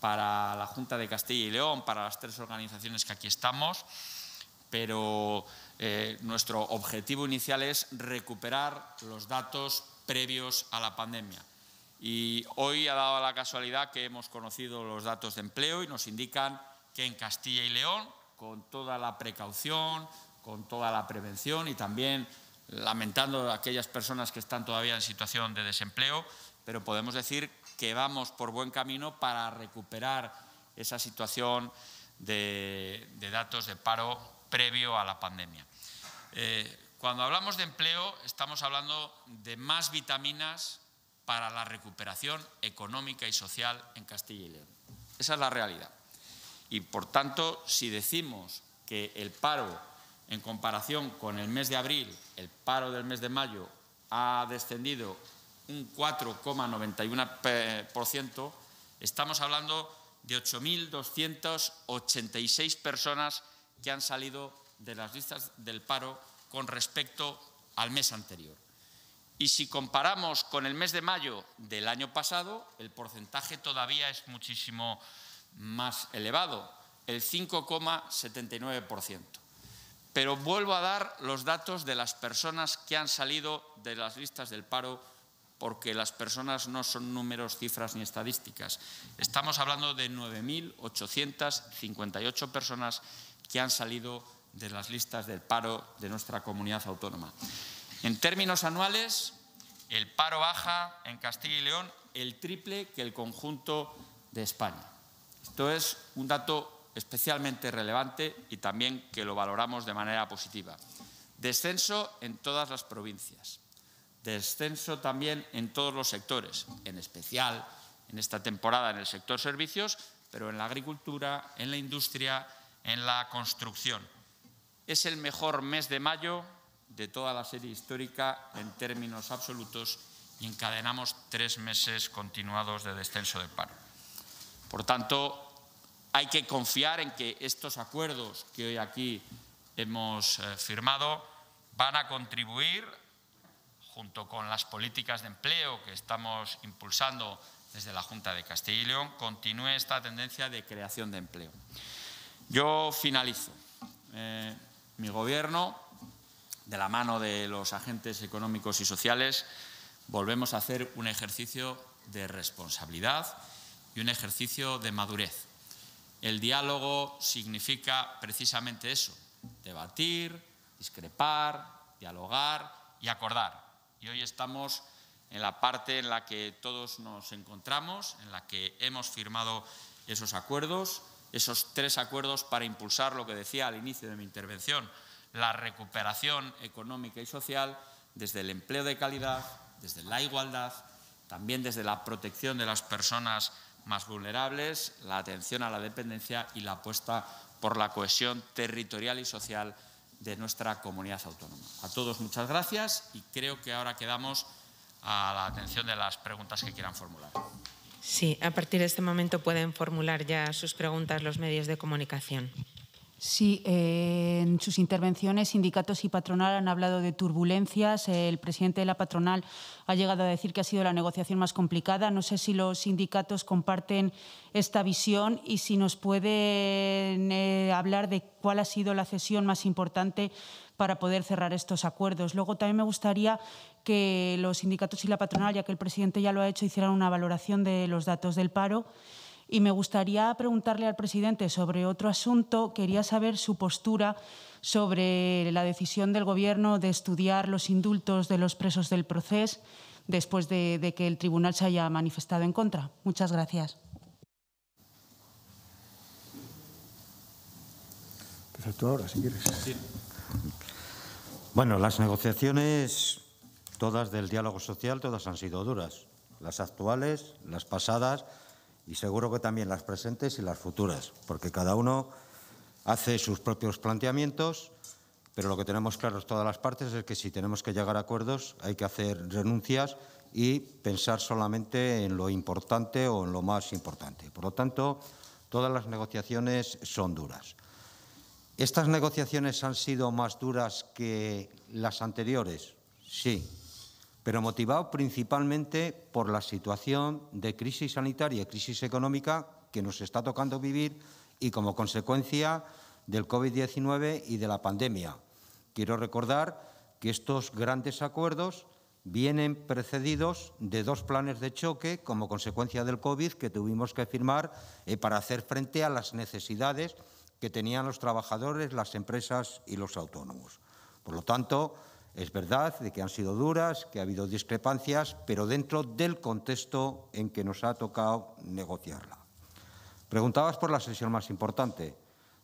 para la Junta de Castilla y León, para las tres organizaciones que aquí estamos, pero eh, nuestro objetivo inicial es recuperar los datos previos a la pandemia. Y hoy ha dado la casualidad que hemos conocido los datos de empleo y nos indican que en Castilla y León, con toda la precaución, con toda la prevención y también lamentando a aquellas personas que están todavía en situación de desempleo, pero podemos decir que vamos por buen camino para recuperar esa situación de, datos de paro previo a la pandemia. Eh, cuando hablamos de empleo, estamos hablando de más vitaminas para la recuperación económica y social en Castilla y León. Esa es la realidad. Y por tanto, si decimos que el paro, en comparación con el mes de abril, el paro del mes de mayo ha descendido un 4,91%, estamos hablando de 8.286 personas que han salido de las listas del paro con respecto al mes anterior. Y si comparamos con el mes de mayo del año pasado, el porcentaje todavía es muchísimo más elevado, el 5,79%. Pero vuelvo a dar los datos de las personas que han salido de las listas del paro porque las personas no son números, cifras ni estadísticas. Estamos hablando de 9.858 personas que han salido de las listas del paro de nuestra comunidad autónoma. En términos anuales, el paro baja en Castilla y León el triple que el conjunto de España. Esto es un dato especialmente relevante y también que lo valoramos de manera positiva. Descenso en todas las provincias. Descenso también en todos los sectores, en especial en esta temporada en el sector servicios, pero en la agricultura, en la industria, en la construcción. Es el mejor mes de mayo de toda la serie histórica en términos absolutos y encadenamos tres meses continuados de descenso de paro. Por tanto, hay que confiar en que estos acuerdos que hoy aquí hemos eh, firmado van a contribuir, junto con las políticas de empleo que estamos impulsando desde la Junta de Castilla y León, continúe esta tendencia de creación de empleo. Yo finalizo. Eh, mi Gobierno de la mano de los agentes económicos y sociales, volvemos a hacer un ejercicio de responsabilidad y un ejercicio de madurez. El diálogo significa precisamente eso, debatir, discrepar, dialogar y acordar. Y hoy estamos en la parte en la que todos nos encontramos, en la que hemos firmado esos acuerdos, esos tres acuerdos para impulsar lo que decía al inicio de mi intervención, la recuperación económica y social desde el empleo de calidad, desde la igualdad, también desde la protección de las personas más vulnerables, la atención a la dependencia y la apuesta por la cohesión territorial y social de nuestra comunidad autónoma. A todos muchas gracias y creo que ahora quedamos a la atención de las preguntas que quieran formular. Sí, a partir de este momento pueden formular ya sus preguntas los medios de comunicación. Sí, en sus intervenciones sindicatos y patronal han hablado de turbulencias. El presidente de la patronal ha llegado a decir que ha sido la negociación más complicada. No sé si los sindicatos comparten esta visión y si nos pueden eh, hablar de cuál ha sido la cesión más importante para poder cerrar estos acuerdos. Luego también me gustaría que los sindicatos y la patronal, ya que el presidente ya lo ha hecho, hicieran una valoración de los datos del paro. Y me gustaría preguntarle al presidente sobre otro asunto. Quería saber su postura sobre la decisión del Gobierno de estudiar los indultos de los presos del proceso después de, que el tribunal se haya manifestado en contra. Muchas gracias. ahora, si quieres. Bueno, las negociaciones, todas del diálogo social, todas han sido duras. Las actuales, las pasadas y seguro que también las presentes y las futuras, porque cada uno hace sus propios planteamientos, pero lo que tenemos claro todas las partes es que si tenemos que llegar a acuerdos hay que hacer renuncias y pensar solamente en lo importante o en lo más importante. Por lo tanto, todas las negociaciones son duras. Estas negociaciones han sido más duras que las anteriores, sí, pero motivado principalmente por la situación de crisis sanitaria y crisis económica que nos está tocando vivir y como consecuencia del COVID-19 y de la pandemia. Quiero recordar que estos grandes acuerdos vienen precedidos de dos planes de choque como consecuencia del COVID que tuvimos que firmar eh, para hacer frente a las necesidades que tenían los trabajadores, las empresas y los autónomos. Por lo tanto, es verdad de que han sido duras, que ha habido discrepancias, pero dentro del contexto en que nos ha tocado negociarla. Preguntabas por la sesión más importante.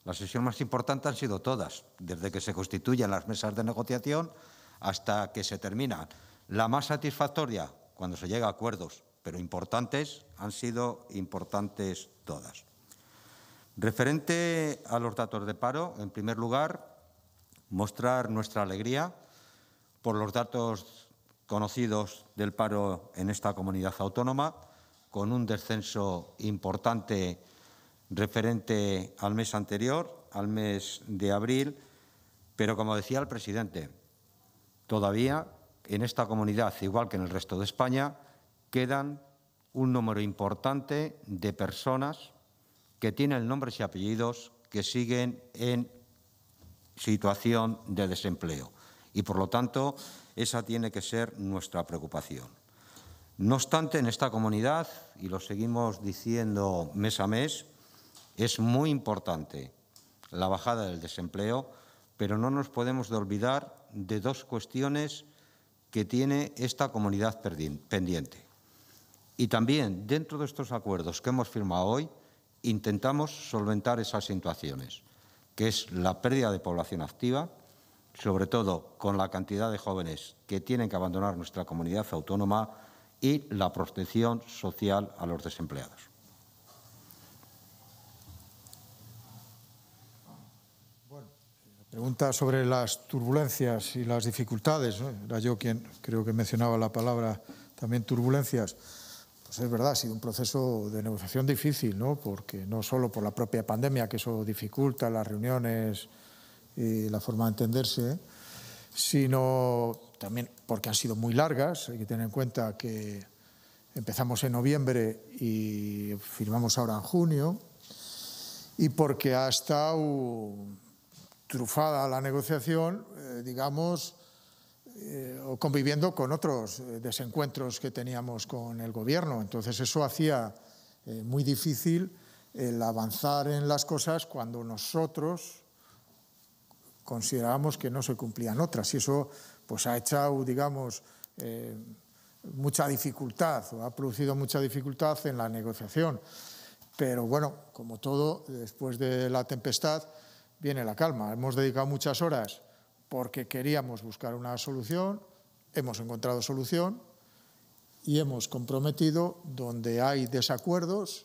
La sesión más importante han sido todas, desde que se constituyen las mesas de negociación hasta que se termina. La más satisfactoria, cuando se llega a acuerdos, pero importantes, han sido importantes todas. Referente a los datos de paro, en primer lugar, mostrar nuestra alegría por los datos conocidos del paro en esta comunidad autónoma, con un descenso importante referente al mes anterior, al mes de abril, pero como decía el presidente, todavía en esta comunidad, igual que en el resto de España, quedan un número importante de personas que tienen nombres y apellidos que siguen en situación de desempleo y, por lo tanto, esa tiene que ser nuestra preocupación. No obstante, en esta comunidad, y lo seguimos diciendo mes a mes, es muy importante la bajada del desempleo, pero no nos podemos olvidar de dos cuestiones que tiene esta comunidad pendiente. Y también, dentro de estos acuerdos que hemos firmado hoy, intentamos solventar esas situaciones, que es la pérdida de población activa sobre todo con la cantidad de jóvenes que tienen que abandonar nuestra comunidad autónoma y la protección social a los desempleados. Bueno, la pregunta sobre las turbulencias y las dificultades, era yo quien creo que mencionaba la palabra también turbulencias. Pues es verdad, ha sido un proceso de negociación difícil, ¿no? Porque no solo por la propia pandemia, que eso dificulta las reuniones, la forma de entenderse, sino también porque han sido muy largas. Hay que tener en cuenta que empezamos en noviembre y firmamos ahora en junio, y porque ha estado trufada la negociación, eh, digamos, eh, o conviviendo con otros eh, desencuentros que teníamos con el gobierno. Entonces eso hacía muy difícil el avanzar en las cosas cuando nosotros considerábamos que no se cumplían otras. Y eso pues, ha echado, digamos, eh, mucha dificultad o ha producido mucha dificultad en la negociación. Pero bueno, como todo, después de la tempestad viene la calma. Hemos dedicado muchas horas porque queríamos buscar una solución, hemos encontrado solución y hemos comprometido donde hay desacuerdos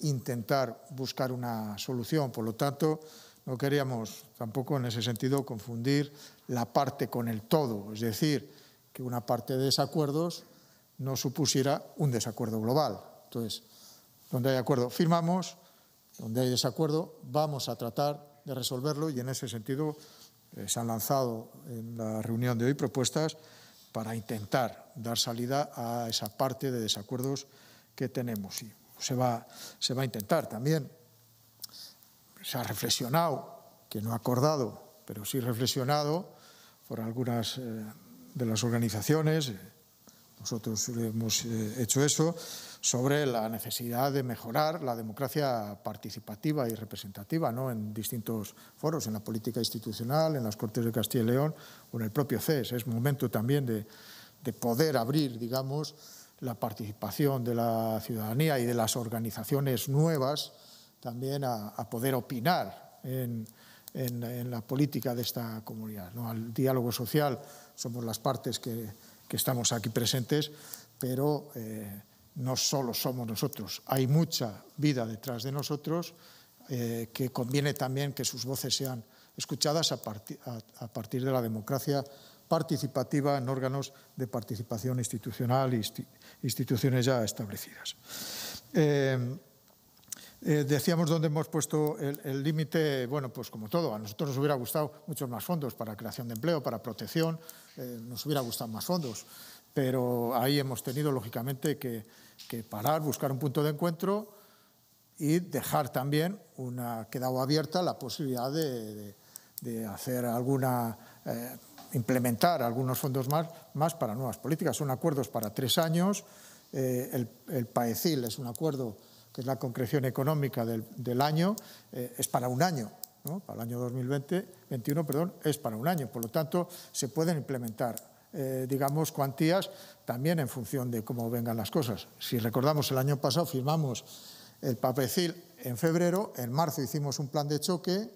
intentar buscar una solución. Por lo tanto, no queríamos tampoco en ese sentido confundir la parte con el todo, es decir, que una parte de desacuerdos no supusiera un desacuerdo global. Entonces, donde hay acuerdo firmamos, donde hay desacuerdo vamos a tratar de resolverlo y en ese sentido eh, se han lanzado en la reunión de hoy propuestas para intentar dar salida a esa parte de desacuerdos que tenemos. Y se va, se va a intentar también se ha reflexionado, que no ha acordado, pero sí reflexionado por algunas eh, de las organizaciones, eh, nosotros hemos eh, hecho eso, sobre la necesidad de mejorar la democracia participativa y representativa ¿no? en distintos foros, en la política institucional, en las Cortes de Castilla y León o en el propio CES. Es momento también de, de poder abrir, digamos, la participación de la ciudadanía y de las organizaciones nuevas también a, poder opinar en, la política de esta comunidad. ¿no? Al diálogo social somos las partes que, que estamos aquí presentes, pero eh, no solo somos nosotros, hay mucha vida detrás de nosotros eh, que conviene también que sus voces sean escuchadas a, partir de la democracia participativa en órganos de participación institucional e instituciones ya establecidas. Eh, eh, decíamos dónde hemos puesto el límite, bueno, pues como todo, a nosotros nos hubiera gustado muchos más fondos para creación de empleo, para protección, eh, nos hubiera gustado más fondos, pero ahí hemos tenido, lógicamente, que, parar, buscar un punto de encuentro y dejar también una quedado abierta la posibilidad de, hacer alguna eh, implementar algunos fondos más, más para nuevas políticas. Son acuerdos para tres años. el, el PAECIL es un acuerdo que es la concreción económica del, año, eh, es para un año. ¿no? Para el año 2021 perdón, es para un año. Por lo tanto, se pueden implementar, eh, digamos, cuantías también en función de cómo vengan las cosas. Si recordamos, el año pasado firmamos el papecil en febrero, en marzo hicimos un plan de choque,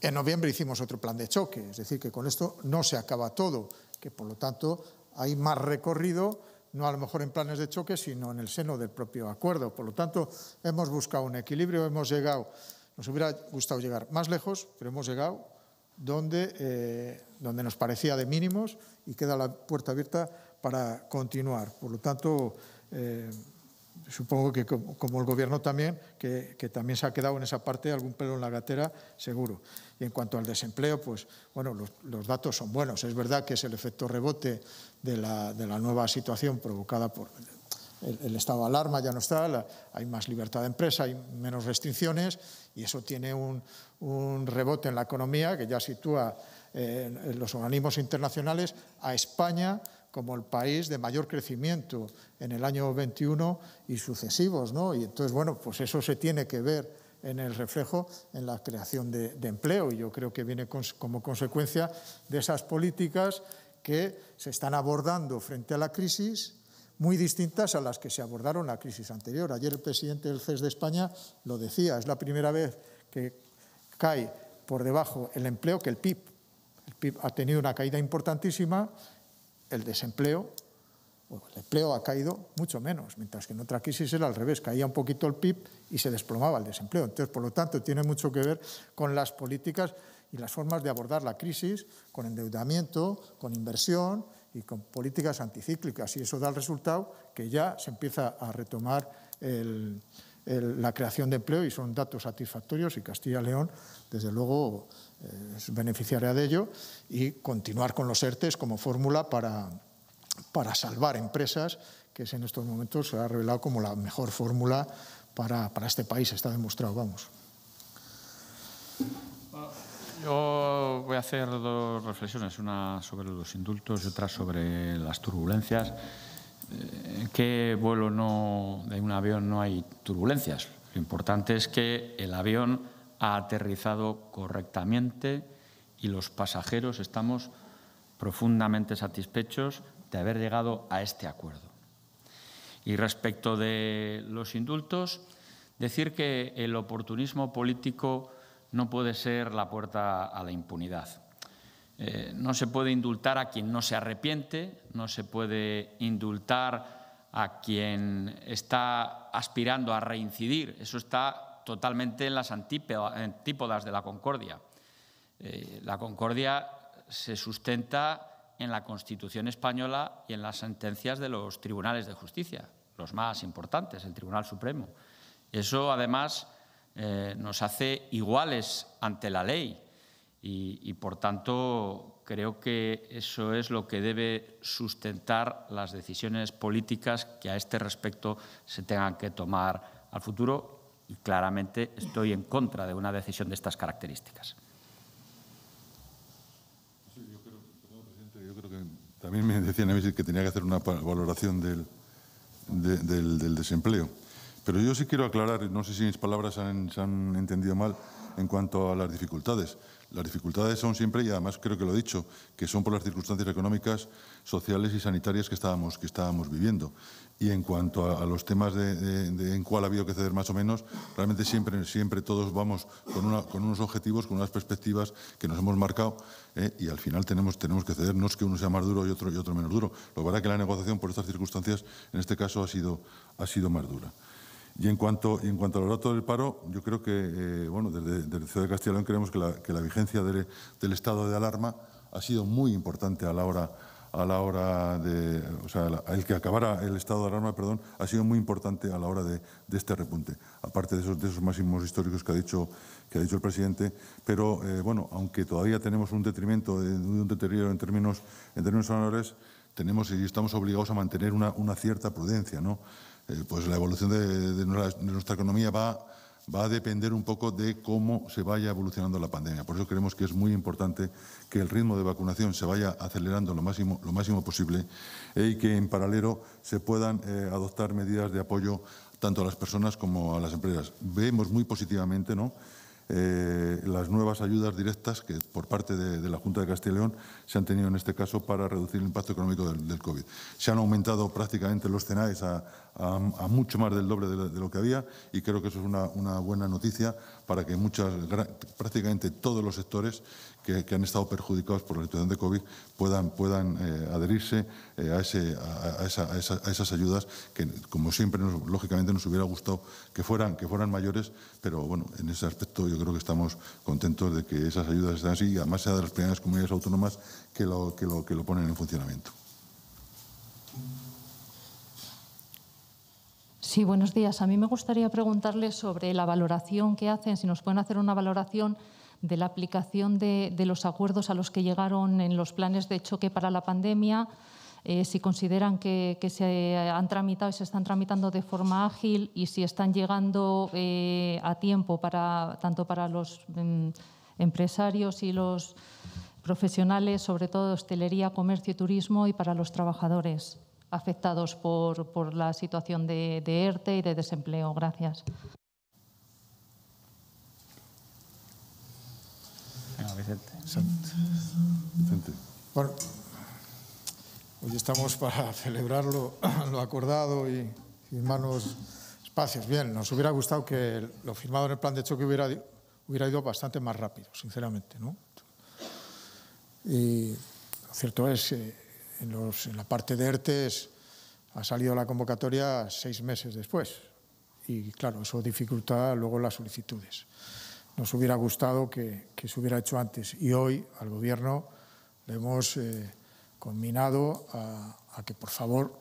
en noviembre hicimos otro plan de choque. Es decir, que con esto no se acaba todo, que por lo tanto hay más recorrido no a lo mejor en planes de choque, sino en el seno del propio acuerdo. Por lo tanto, hemos buscado un equilibrio, hemos llegado, nos hubiera gustado llegar más lejos, pero hemos llegado donde, eh, donde nos parecía de mínimos y queda la puerta abierta para continuar. Por lo tanto, eh, supongo que como, el Gobierno también, que, también se ha quedado en esa parte algún pelo en la gatera, seguro. Y en cuanto al desempleo, pues bueno, los, datos son buenos. Es verdad que es el efecto rebote de la, nueva situación provocada por el, estado de alarma, ya no está, hay más libertad de empresa, hay menos restricciones y eso tiene un, rebote en la economía que ya sitúa eh, en los organismos internacionales a España como el país de mayor crecimiento en el año 21 y sucesivos, ¿no? Y entonces, bueno, pues eso se tiene que ver en el reflejo en la creación de, empleo y yo creo que viene como consecuencia de esas políticas que se están abordando frente a la crisis muy distintas a las que se abordaron la crisis anterior. Ayer el presidente del CES de España lo decía, es la primera vez que cae por debajo el empleo que el PIB. El PIB ha tenido una caída importantísima el desempleo, el empleo ha caído mucho menos, mientras que en otra crisis era al revés, caía un poquito el PIB y se desplomaba el desempleo. Entonces, por lo tanto, tiene mucho que ver con las políticas y las formas de abordar la crisis, con endeudamiento, con inversión y con políticas anticíclicas. Y eso da el resultado que ya se empieza a retomar la creación de empleo y son datos satisfactorios y Castilla León, desde luego, es eh, de ello, y continuar con los ERTES como fórmula para, para salvar empresas, que es en estos momentos se ha revelado como la mejor fórmula para, este país, está demostrado, vamos. Yo voy a hacer dos reflexiones, una sobre los indultos y otra sobre las turbulencias. Eh, ¿En qué vuelo no, de un avión no hay turbulencias? Lo importante es que el avión ha aterrizado correctamente y los pasajeros estamos profundamente satisfechos de haber llegado a este acuerdo. Y respecto de los indultos, decir que el oportunismo político no puede ser la puerta a la impunidad. Eh, no se puede indultar a quien no se arrepiente, no se puede indultar a quien está aspirando a reincidir. Eso está totalmente en las antípodas de la concordia. Eh, la concordia se sustenta en la Constitución española y en las sentencias de los tribunales de justicia, los más importantes, el Tribunal Supremo. Eso, además, eh, nos hace iguales ante la ley y, y, por tanto, creo que eso es lo que debe sustentar las decisiones políticas que a este respecto se tengan que tomar al futuro y claramente estoy en contra de una decisión de estas características. Sí, también me decían a mí que tenía que hacer una valoración del, desempleo. Pero yo sí quiero aclarar, no sé si mis palabras se han entendido mal en cuanto a las dificultades. Las dificultades son siempre, y además creo que lo he dicho, que son por las circunstancias económicas, sociales y sanitarias que estábamos, que estábamos viviendo. Y en cuanto a, los temas de, en cuál ha habido que ceder más o menos, realmente siempre, todos vamos con, unos objetivos, con unas perspectivas que nos hemos marcado eh, y al final tenemos, tenemos que ceder. No es que uno sea más duro y otro, y otro menos duro. Lo verdad es que la negociación por estas circunstancias en este caso ha sido, ha sido más dura. Y en cuanto, a en cuanto del paro, yo creo que, eh, bueno, desde, desde Ciudad de Castellón creemos que la, que la vigencia del, estado de alarma ha sido muy importante a la hora a la hora de, o sea, el que acabara el estado de alarma, perdón, ha sido muy importante a la hora de, este repunte, aparte de esos, máximos históricos que ha dicho, que ha dicho el presidente, pero eh, bueno, aunque todavía tenemos un detrimento, eh, un deterioro en términos, en términos tenemos y estamos obligados a mantener una, una cierta prudencia, ¿no? Eh, pues la evolución de, nuestra, economía va, a depender un poco de cómo se vaya evolucionando la pandemia. Por eso creemos que es muy importante que el ritmo de vacunación se vaya acelerando lo máximo, lo máximo posible y que en paralelo se puedan eh, adoptar medidas de apoyo tanto a las personas como a las empresas. Vemos muy positivamente, ¿no? Eh, las nuevas ayudas directas que por parte de, la Junta de Castilla y León se han tenido en este caso para reducir el impacto económico del, COVID. Se han aumentado prácticamente los CENAES a, mucho más del doble de lo, que había y creo que eso es una, una buena noticia para que muchas, prácticamente todos los sectores que, han estado perjudicados por la situación de COVID puedan, puedan eh, adherirse eh, a, ese, a, esas ayudas que, como siempre, lógicamente nos hubiera gustado que fueran, que fueran mayores, pero bueno, en ese aspecto yo creo que estamos contentos de que esas ayudas estén así y además sea de las primeras comunidades autónomas que lo, que lo, que lo ponen en funcionamiento. Sí, buenos días. A mí me gustaría preguntarle sobre la valoración que hacen, si nos pueden hacer una valoración de la aplicación de, de los acuerdos a los que llegaron en los planes de choque para la pandemia, eh, si consideran que, se han tramitado y se están tramitando de forma ágil y si están llegando eh, a tiempo para, tanto para los mm, empresarios y los profesionales, sobre todo de hostelería, comercio y turismo, y para los trabajadores afectados por, por la situación de, de ERTE y de desempleo. Gracias. Vicente. Bueno, hoy estamos para <laughs> celebrarlo, <clears throat> lo, acordado y firmarnos espacios. Bien, nos hubiera gustado que lo firmado en el plan de choque hubiera, hubiera ido bastante más rápido, sinceramente, ¿no? Y lo cierto es, que eh, en, en la parte de ERTES ha salido la convocatoria seis meses después. Y claro, eso dificulta luego las solicitudes nos hubiera gustado que, se hubiera hecho antes. Y hoy al Gobierno le hemos eh, conminado a, que, por favor,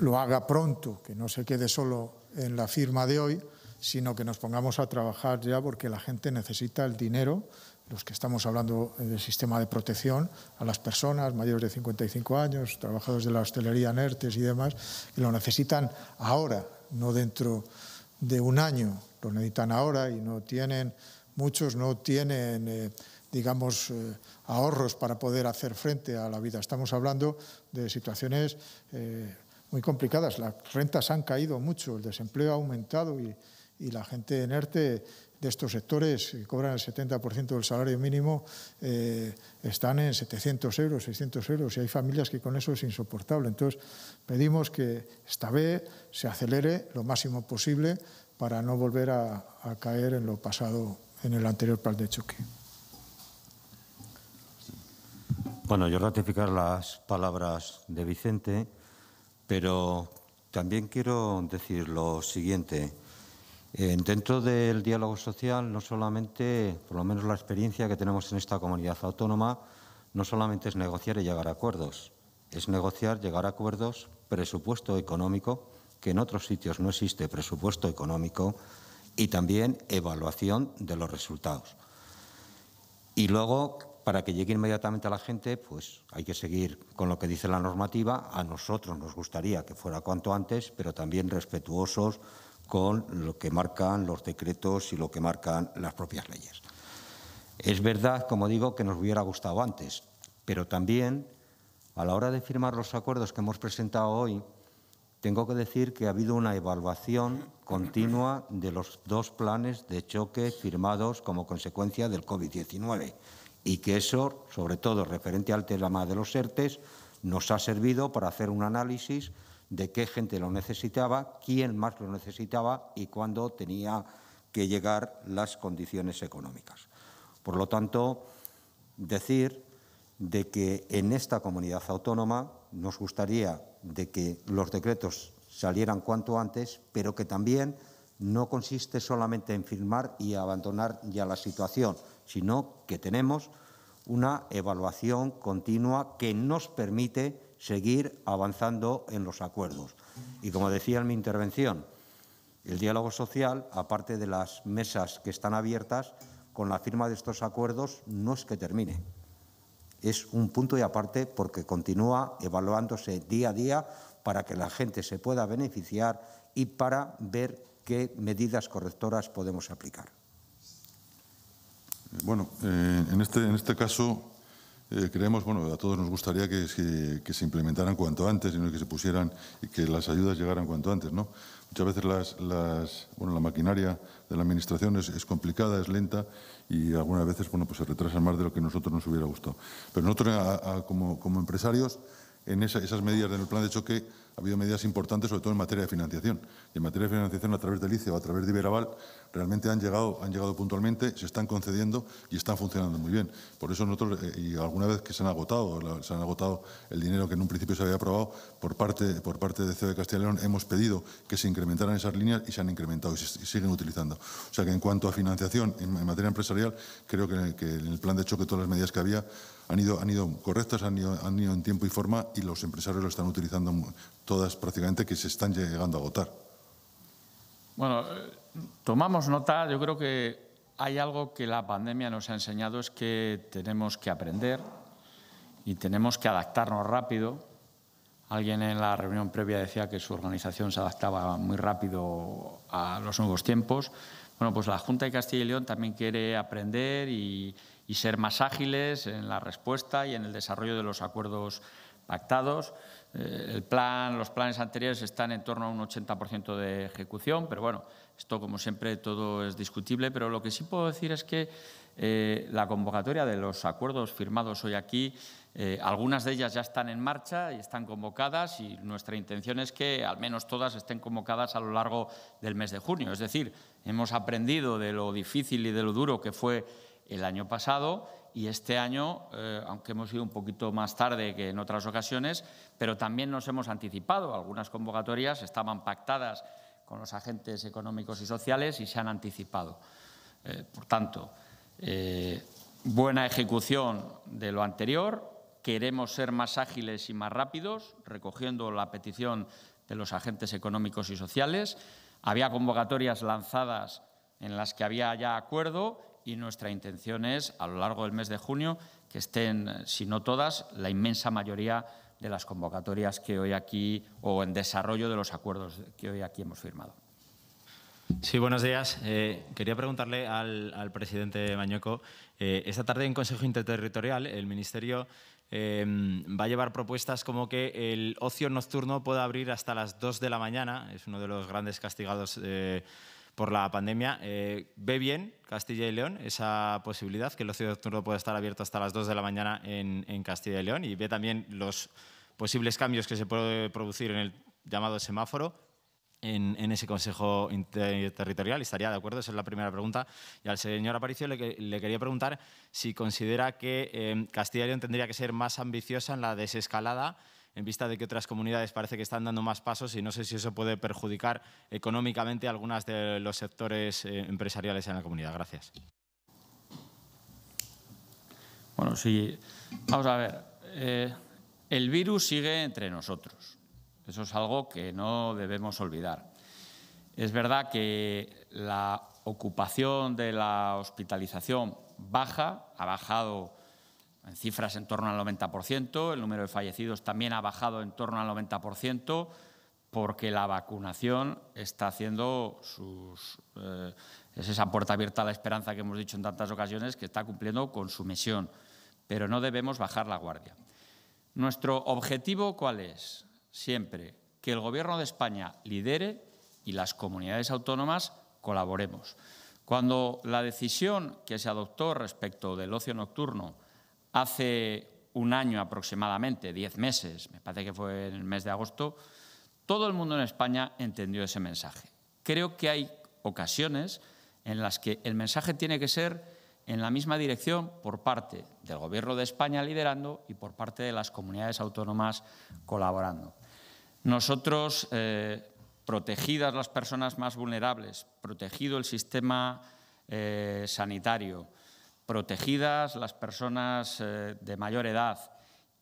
lo haga pronto, que no se quede solo en la firma de hoy, sino que nos pongamos a trabajar ya porque la gente necesita el dinero, los que estamos hablando eh, del sistema de protección a las personas mayores de 55 años, trabajadores de la hostelería, NERTES y demás, que lo necesitan ahora, no dentro de de un año. Lo necesitan ahora y no tienen, muchos no tienen, eh, digamos, eh, ahorros para poder hacer frente a la vida. Estamos hablando de situaciones eh, muy complicadas. Las rentas han caído mucho, el desempleo ha aumentado y, y la gente en ERTE de estos sectores que cobran el 70% del salario mínimo eh, están en 700 euros, 600 euros y hay familias que con eso es insoportable. Entonces pedimos que esta vez se acelere lo máximo posible para no volver a, caer en lo pasado en el anterior par de choque. Bueno, yo ratificar las palabras de Vicente, pero también quiero decir lo siguiente. Eh, dentro del diálogo social, no solamente, por lo menos la experiencia que tenemos en esta comunidad autónoma, no solamente es negociar y llegar a acuerdos, es negociar, llegar a acuerdos, presupuesto económico, que en otros sitios no existe presupuesto económico, y también evaluación de los resultados. Y luego, para que llegue inmediatamente a la gente, pues hay que seguir con lo que dice la normativa. A nosotros nos gustaría que fuera cuanto antes, pero también respetuosos con lo que marcan los decretos y lo que marcan las propias leyes. Es verdad, como digo, que nos hubiera gustado antes, pero también a la hora de firmar los acuerdos que hemos presentado hoy, tengo que decir que ha habido una evaluación continua de los dos planes de choque firmados como consecuencia del COVID-19 y que eso, sobre todo referente al tema de los ERTES, nos ha servido para hacer un análisis de qué gente lo necesitaba, quién más lo necesitaba y cuándo tenía que llegar las condiciones económicas. Por lo tanto, decir de que en esta comunidad autónoma nos gustaría de que los decretos salieran cuanto antes, pero que también no consiste solamente en firmar y abandonar ya la situación, sino que tenemos una evaluación continua que nos permite seguir avanzando en los acuerdos. Y como decía en mi intervención, el diálogo social, aparte de las mesas que están abiertas, con la firma de estos acuerdos no es que termine. Es un punto y aparte porque continúa evaluándose día a día para que la gente se pueda beneficiar y para ver qué medidas correctoras podemos aplicar. Bueno, eh, en, este, en este caso eh, creemos, bueno, a todos nos gustaría que, se implementaran cuanto antes, y que se pusieran y que las ayudas llegaran cuanto antes, ¿no? Muchas veces las, bueno, la maquinaria de la Administración es, complicada, es lenta y algunas veces bueno, pues se retrasan más de lo que a nosotros nos hubiera gustado. Pero nosotros, como empresarios, en esas medidas del plan de choque ha habido medidas importantes, sobre todo en materia de financiación. Y en materia de financiación, a través del ICE o a través de Iberaval, realmente han llegado, han llegado puntualmente, se están concediendo y están funcionando muy bien. Por eso nosotros, eh, y alguna vez que se han agotado, se han agotado el dinero que en un principio se había aprobado, por parte, por parte de CEO de Castilla y León hemos pedido que se incrementaran esas líneas y se han incrementado y, se, siguen utilizando. O sea que en cuanto a financiación en, materia empresarial, creo que en el plan de choque todas las medidas que había han ido, han ido correctas, han ido, han ido en tiempo y forma y los empresarios lo están utilizando todas prácticamente que se están llegando a agotar. Bueno, eh, tomamos nota, yo creo que hay algo que la pandemia nos ha enseñado es que tenemos que aprender y tenemos que adaptarnos rápido. Alguien en la reunión previa decía que su organización se adaptaba muy rápido a los nuevos tiempos. Bueno, pues la Junta de Castilla y León también quiere aprender y, y ser más ágiles en la respuesta y en el desarrollo de los acuerdos pactados. Eh, el plan, los planes anteriores están en torno a un 80% de ejecución, pero bueno, esto como siempre todo es discutible, pero lo que sí puedo decir es que eh, la convocatoria de los acuerdos firmados hoy aquí, eh, algunas de ellas ya están en marcha y están convocadas y nuestra intención es que al menos todas estén convocadas a lo largo del mes de junio. Es decir, hemos aprendido de lo difícil y de lo duro que fue el año pasado y este año, eh, aunque hemos ido un poquito más tarde que en otras ocasiones, pero también nos hemos anticipado. Algunas convocatorias estaban pactadas con los agentes económicos y sociales y se han anticipado. Eh, por tanto, eh, buena ejecución de lo anterior. Queremos ser más ágiles y más rápidos, recogiendo la petición de los agentes económicos y sociales. Había convocatorias lanzadas en las que había ya acuerdo y nuestra intención es, a lo largo del mes de junio, que estén, si no todas, la inmensa mayoría de las convocatorias que hoy aquí o en desarrollo de los acuerdos que hoy aquí hemos firmado. Sí, buenos días. Eh, quería preguntarle al, presidente Mañeco. Eh, esta tarde en Consejo Interterritorial el Ministerio em, va a llevar propuestas como que el ocio nocturno pueda abrir hasta las 2 de la mañana. Es uno de los grandes castigados. Eh, por la pandemia. Eh, ¿Ve bien Castilla y León esa posibilidad que el ocio nocturno pueda estar abierto hasta las 2 de la mañana en, Castilla y León? ¿Y ve también los posibles cambios que se puede producir en el llamado semáforo? En, ese Consejo Interterritorial, ¿estaría de acuerdo? Esa es la primera pregunta. Y al señor Aparicio le, quería preguntar si considera que eh, Castilla y León tendría que ser más ambiciosa en la desescalada en vista de que otras comunidades parece que están dando más pasos y no sé si eso puede perjudicar económicamente a algunos de los sectores eh, empresariales en la comunidad. Gracias. Bueno, sí. Vamos a ver. Eh, el virus sigue entre nosotros. Eso es algo que no debemos olvidar. Es verdad que la ocupación de la hospitalización baja, ha bajado en cifras en torno al 90%, el número de fallecidos también ha bajado en torno al 90% porque la vacunación está haciendo sus... Eh, es esa puerta abierta a la esperanza que hemos dicho en tantas ocasiones que está cumpliendo con su misión, pero no debemos bajar la guardia. Nuestro objetivo, ¿cuál es? Siempre que el Gobierno de España lidere y las comunidades autónomas colaboremos. Cuando la decisión que se adoptó respecto del ocio nocturno hace un año aproximadamente, diez meses, me parece que fue en el mes de agosto, todo el mundo en España entendió ese mensaje. Creo que hay ocasiones en las que el mensaje tiene que ser en la misma dirección por parte del Gobierno de España liderando y por parte de las comunidades autónomas colaborando. Nosotros, eh, protegidas las personas más vulnerables, protegido el sistema eh, sanitario, protegidas las personas eh, de mayor edad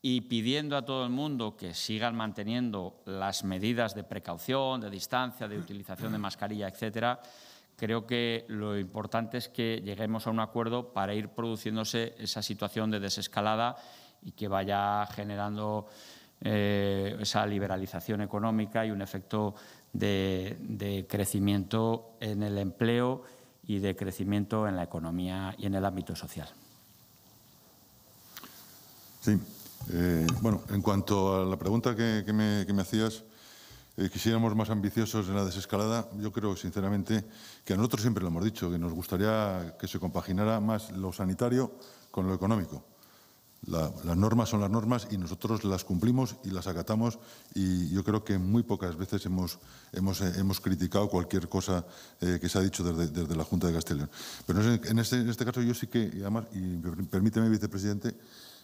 y pidiendo a todo el mundo que sigan manteniendo las medidas de precaución, de distancia, de utilización de mascarilla, etcétera, creo que lo importante es que lleguemos a un acuerdo para ir produciéndose esa situación de desescalada y que vaya generando eh, esa liberalización económica y un efecto de crecimiento en el empleo y de crecimiento en la economía y en el ámbito social. Sí. Eh, bueno, en cuanto a la pregunta que, me, hacías, eh, quisiéramos más ambiciosos en la desescalada. Yo creo, sinceramente, que a nosotros siempre lo hemos dicho, que nos gustaría que se compaginara más lo sanitario con lo económico las normas son las normas y nosotros las cumplimos y las acatamos y yo creo que muy pocas veces hemos, eh, criticado cualquier cosa eh, que se ha dicho desde, la Junta de Castellón. Pero en este, en este caso yo sí que, y además, y permíteme, vicepresidente,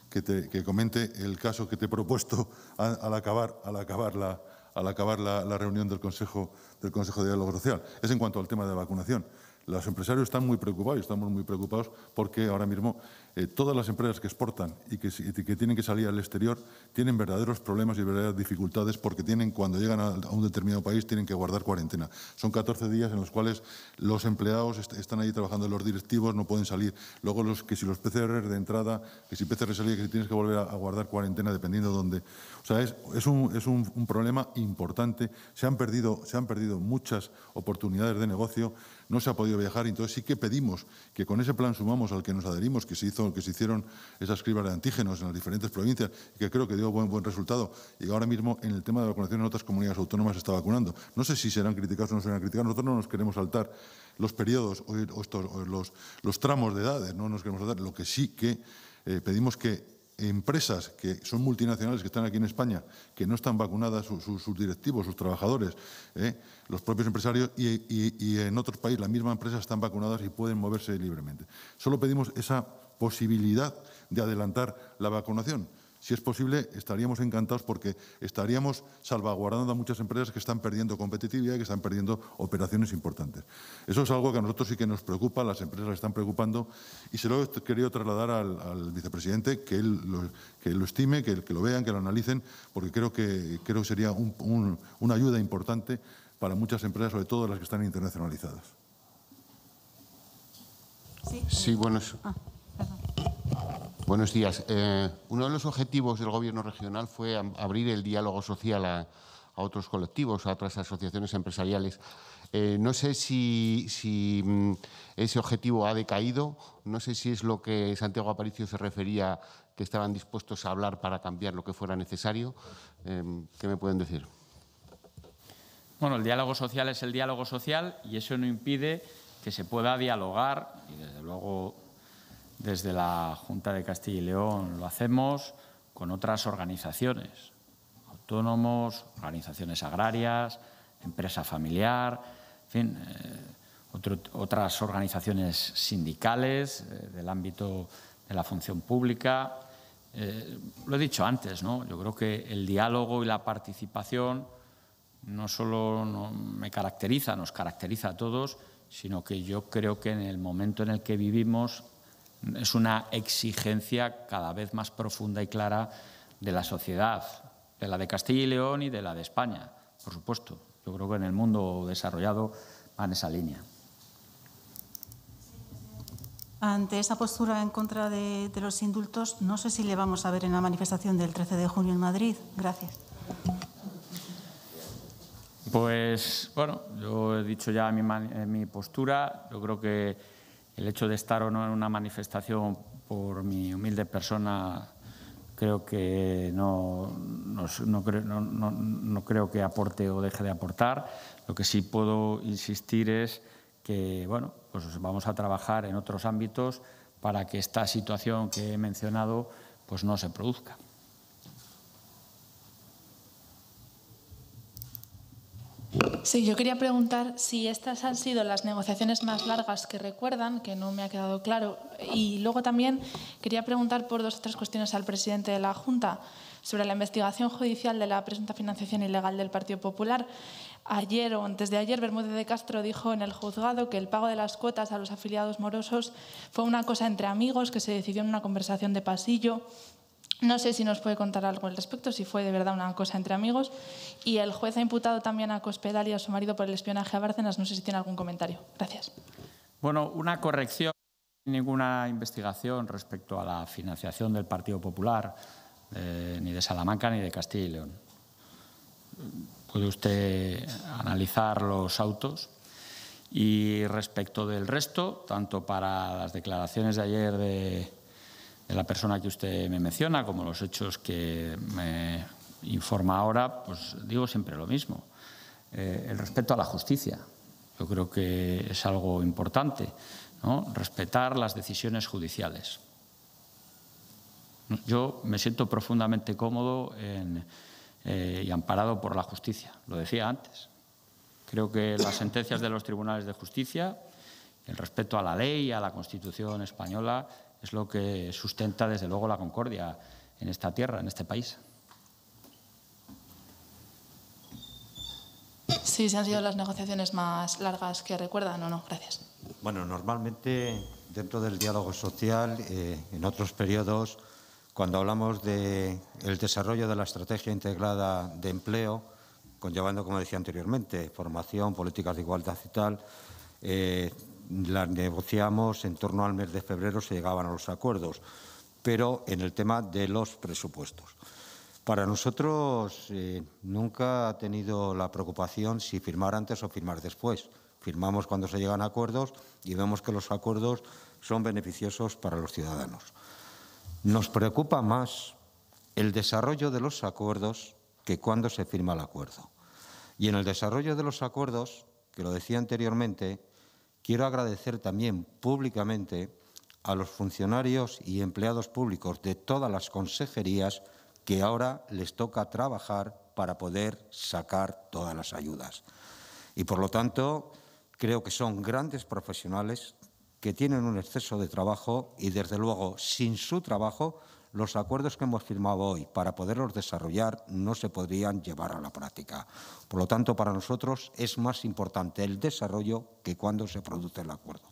que, comente el caso que te he propuesto al, acabar, al acabar la, al acabar la, reunión del Consejo, del Consejo de Diálogo Social. Es en cuanto al tema de vacunación. Los empresarios están muy preocupados, estamos muy preocupados porque ahora mismo eh, todas las empresas que exportan y que, tienen que salir al exterior tienen verdaderos problemas y verdaderas dificultades porque tienen, cuando llegan a, un determinado país tienen que guardar cuarentena. Son 14 días en los cuales los empleados están ahí trabajando, los directivos no pueden salir. Luego los que si los PCR de entrada, que si PCR salía, que si tienes que volver a, guardar cuarentena dependiendo de dónde. O sea, es, un, es un problema importante. Se han perdido, se han perdido muchas oportunidades de negocio no se ha podido viajar, entonces sí que pedimos que con ese plan sumamos al que nos adherimos, que se, que se hicieron esas cribas de antígenos en las diferentes provincias que creo que dio buen, buen resultado. Y ahora mismo en el tema de vacunación en otras comunidades autónomas se está vacunando. No sé si serán criticados o no serán criticados, nosotros no nos queremos saltar los periodos o, los, los, tramos de edades, no nos queremos saltar. Lo que sí que eh, pedimos que empresas que son multinacionales que están aquí en España, que no están vacunadas sus, directivos, sus trabajadores, ¿eh? los propios empresarios, y, y en otros países las mismas empresas están vacunadas y pueden moverse libremente. Solo pedimos esa posibilidad de adelantar la vacunación si es posible, estaríamos encantados porque estaríamos salvaguardando a muchas empresas que están perdiendo competitividad y que están perdiendo operaciones importantes. Eso es algo que a nosotros sí que nos preocupa, las empresas están preocupando y se lo he querido trasladar al, vicepresidente, que él lo, que lo estime, que, lo vean, que lo analicen, porque creo que, creo sería una ayuda importante para muchas empresas, sobre todo las que están internacionalizadas. Sí, bueno, ah, Buenos días. Eh, uno de los objetivos del Gobierno regional fue abrir el diálogo social a, otros colectivos, a otras asociaciones empresariales. Eh, no sé si, mm, ese objetivo ha decaído, no sé si es lo que Santiago Aparicio se refería, que estaban dispuestos a hablar para cambiar lo que fuera necesario. Em, ¿Qué me pueden decir? Bueno, el diálogo social es el diálogo social y eso no impide que se pueda dialogar y, desde luego, desde la Junta de Castilla y León lo hacemos con otras organizaciones, autónomos, organizaciones agrarias, empresa familiar, en fin, eh, otras organizaciones sindicales eh, del ámbito de la función pública. Eh, lo he dicho antes, ¿no? yo creo que el diálogo y la participación no solo me caracteriza, nos caracteriza a todos, sino que yo creo que en el momento en el que vivimos es una exigencia cada vez más profunda y clara de la sociedad, de la de Castilla y León y de la de España, por supuesto. Yo creo que en el mundo desarrollado van en esa línea. Ante esa postura en contra de, los indultos, no sé si le vamos a ver en la manifestación del 13 de junio en Madrid. Gracias. Pues bueno, yo he dicho ya mi eh, postura. Yo creo que el hecho de estar o no en una manifestación por mi humilde persona creo que no, no, no, no, creo que aporte o deje de aportar. Lo que sí puedo insistir es que bueno, pues vamos a trabajar en otros ámbitos para que esta situación que he mencionado pues no se produzca. Sí, yo quería preguntar si estas han sido las negociaciones más largas que recuerdan, que no me ha quedado claro. Y luego también quería preguntar por dos o tres cuestiones al presidente de la Junta sobre la investigación judicial de la presunta financiación ilegal del Partido Popular. Ayer o antes de ayer, Bermúdez de Castro dijo en el juzgado que el pago de las cuotas a los afiliados morosos fue una cosa entre amigos que se decidió en una conversación de pasillo no sé si nos puede contar algo al respecto, si fue de verdad una cosa entre amigos. Y el juez ha imputado también a Cospedal y a su marido por el espionaje a Bárcenas. No sé si tiene algún comentario. Gracias. Bueno, una corrección. Ninguna investigación respecto a la financiación del Partido Popular, eh, ni de Salamanca ni de Castilla y León. Puede usted analizar los autos. Y respecto del resto, tanto para las declaraciones de ayer de la persona que usted me menciona, como los hechos que me informa ahora, pues digo siempre lo mismo. Eh, el respeto a la justicia, yo creo que es algo importante, respetar las decisiones judiciales. Yo me siento profundamente cómodo eh, y amparado por la justicia, lo decía antes. Creo que las sentencias de los tribunales de justicia, el respeto a la ley, a la Constitución española, es lo que sustenta desde luego la concordia en esta tierra, en este país. Sí, se han sido las negociaciones más largas que recuerdan o no. Gracias. Bueno, normalmente dentro del diálogo social, eh, en otros periodos, cuando hablamos del desarrollo de la estrategia integrada de empleo, conllevando, como decía anteriormente, formación, políticas de igualdad y tal, eh, las negociamos en torno al mes de febrero, se llegaban a los acuerdos, pero en el tema de los presupuestos. Para nosotros eh, nunca ha tenido la preocupación si firmar antes o firmar después. Firmamos cuando se llegan a acuerdos y vemos que los acuerdos son beneficiosos para los ciudadanos. Nos preocupa más el desarrollo de los acuerdos que cuando se firma el acuerdo. Y en el desarrollo de los acuerdos, que lo decía anteriormente, Quiero agradecer también públicamente a los funcionarios y empleados públicos de todas las consejerías que ahora les toca trabajar para poder sacar todas las ayudas. Y por lo tanto, creo que son grandes profesionales que tienen un exceso de trabajo y desde luego sin su trabajo los acuerdos que hemos firmado hoy para poderlos desarrollar no se podrían llevar a la práctica. Por lo tanto, para nosotros es más importante el desarrollo que cuando se produce el acuerdo.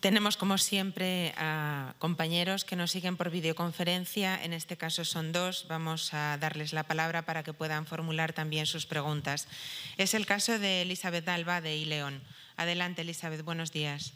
Tenemos, como siempre, a compañeros que nos siguen por videoconferencia. En este caso son dos. Vamos a darles la palabra para que puedan formular también sus preguntas. Es el caso de Elizabeth Alba de Ileón. Adelante, Elizabeth. Buenos días.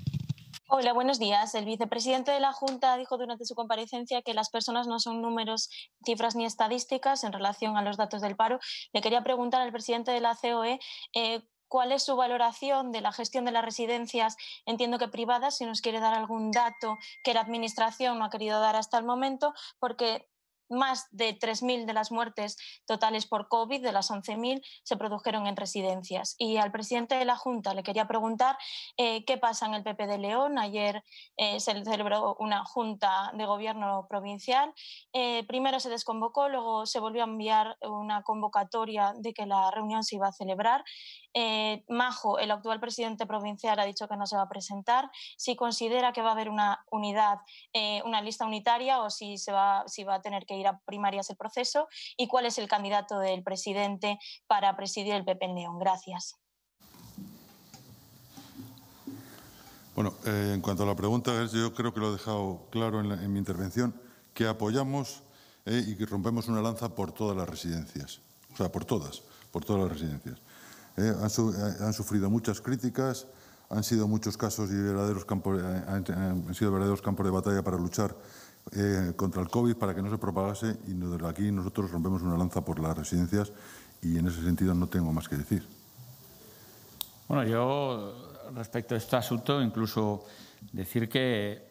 Hola, buenos días. El vicepresidente de la Junta dijo durante su comparecencia que las personas no son números, cifras ni estadísticas en relación a los datos del paro. Le quería preguntar al presidente de la COE eh, ¿Cuál es su valoración de la gestión de las residencias, entiendo que privadas, si nos quiere dar algún dato que la Administración no ha querido dar hasta el momento? Porque más de 3.000 de las muertes totales por COVID, de las 11.000, se produjeron en residencias. Y al presidente de la Junta le quería preguntar eh, qué pasa en el PP de León. Ayer eh, se celebró una Junta de Gobierno provincial. Eh, primero se desconvocó, luego se volvió a enviar una convocatoria de que la reunión se iba a celebrar. Eh, Majo, el actual presidente provincial, ha dicho que no se va a presentar. Si considera que va a haber una unidad, eh, una lista unitaria o si, va, a tener que ir a primarias el proceso y cuál es el candidato del presidente para presidir el PP en León. Gracias. Bueno, eh, en cuanto a la pregunta, yo creo que lo he dejado claro en mi intervención, que apoyamos y que rompemos una lanza por todas las residencias, o sea, por todas, por todas las residencias. Eh, eh, han, sufrido muchas críticas, han sido muchos casos y verdaderos campos, eh, han, sido verdaderos campos de batalla para luchar contra el COVID para que no se propagase y desde aquí nosotros rompemos una lanza por las residencias y en ese sentido no tengo más que decir. Bueno, yo respecto a este asunto incluso decir que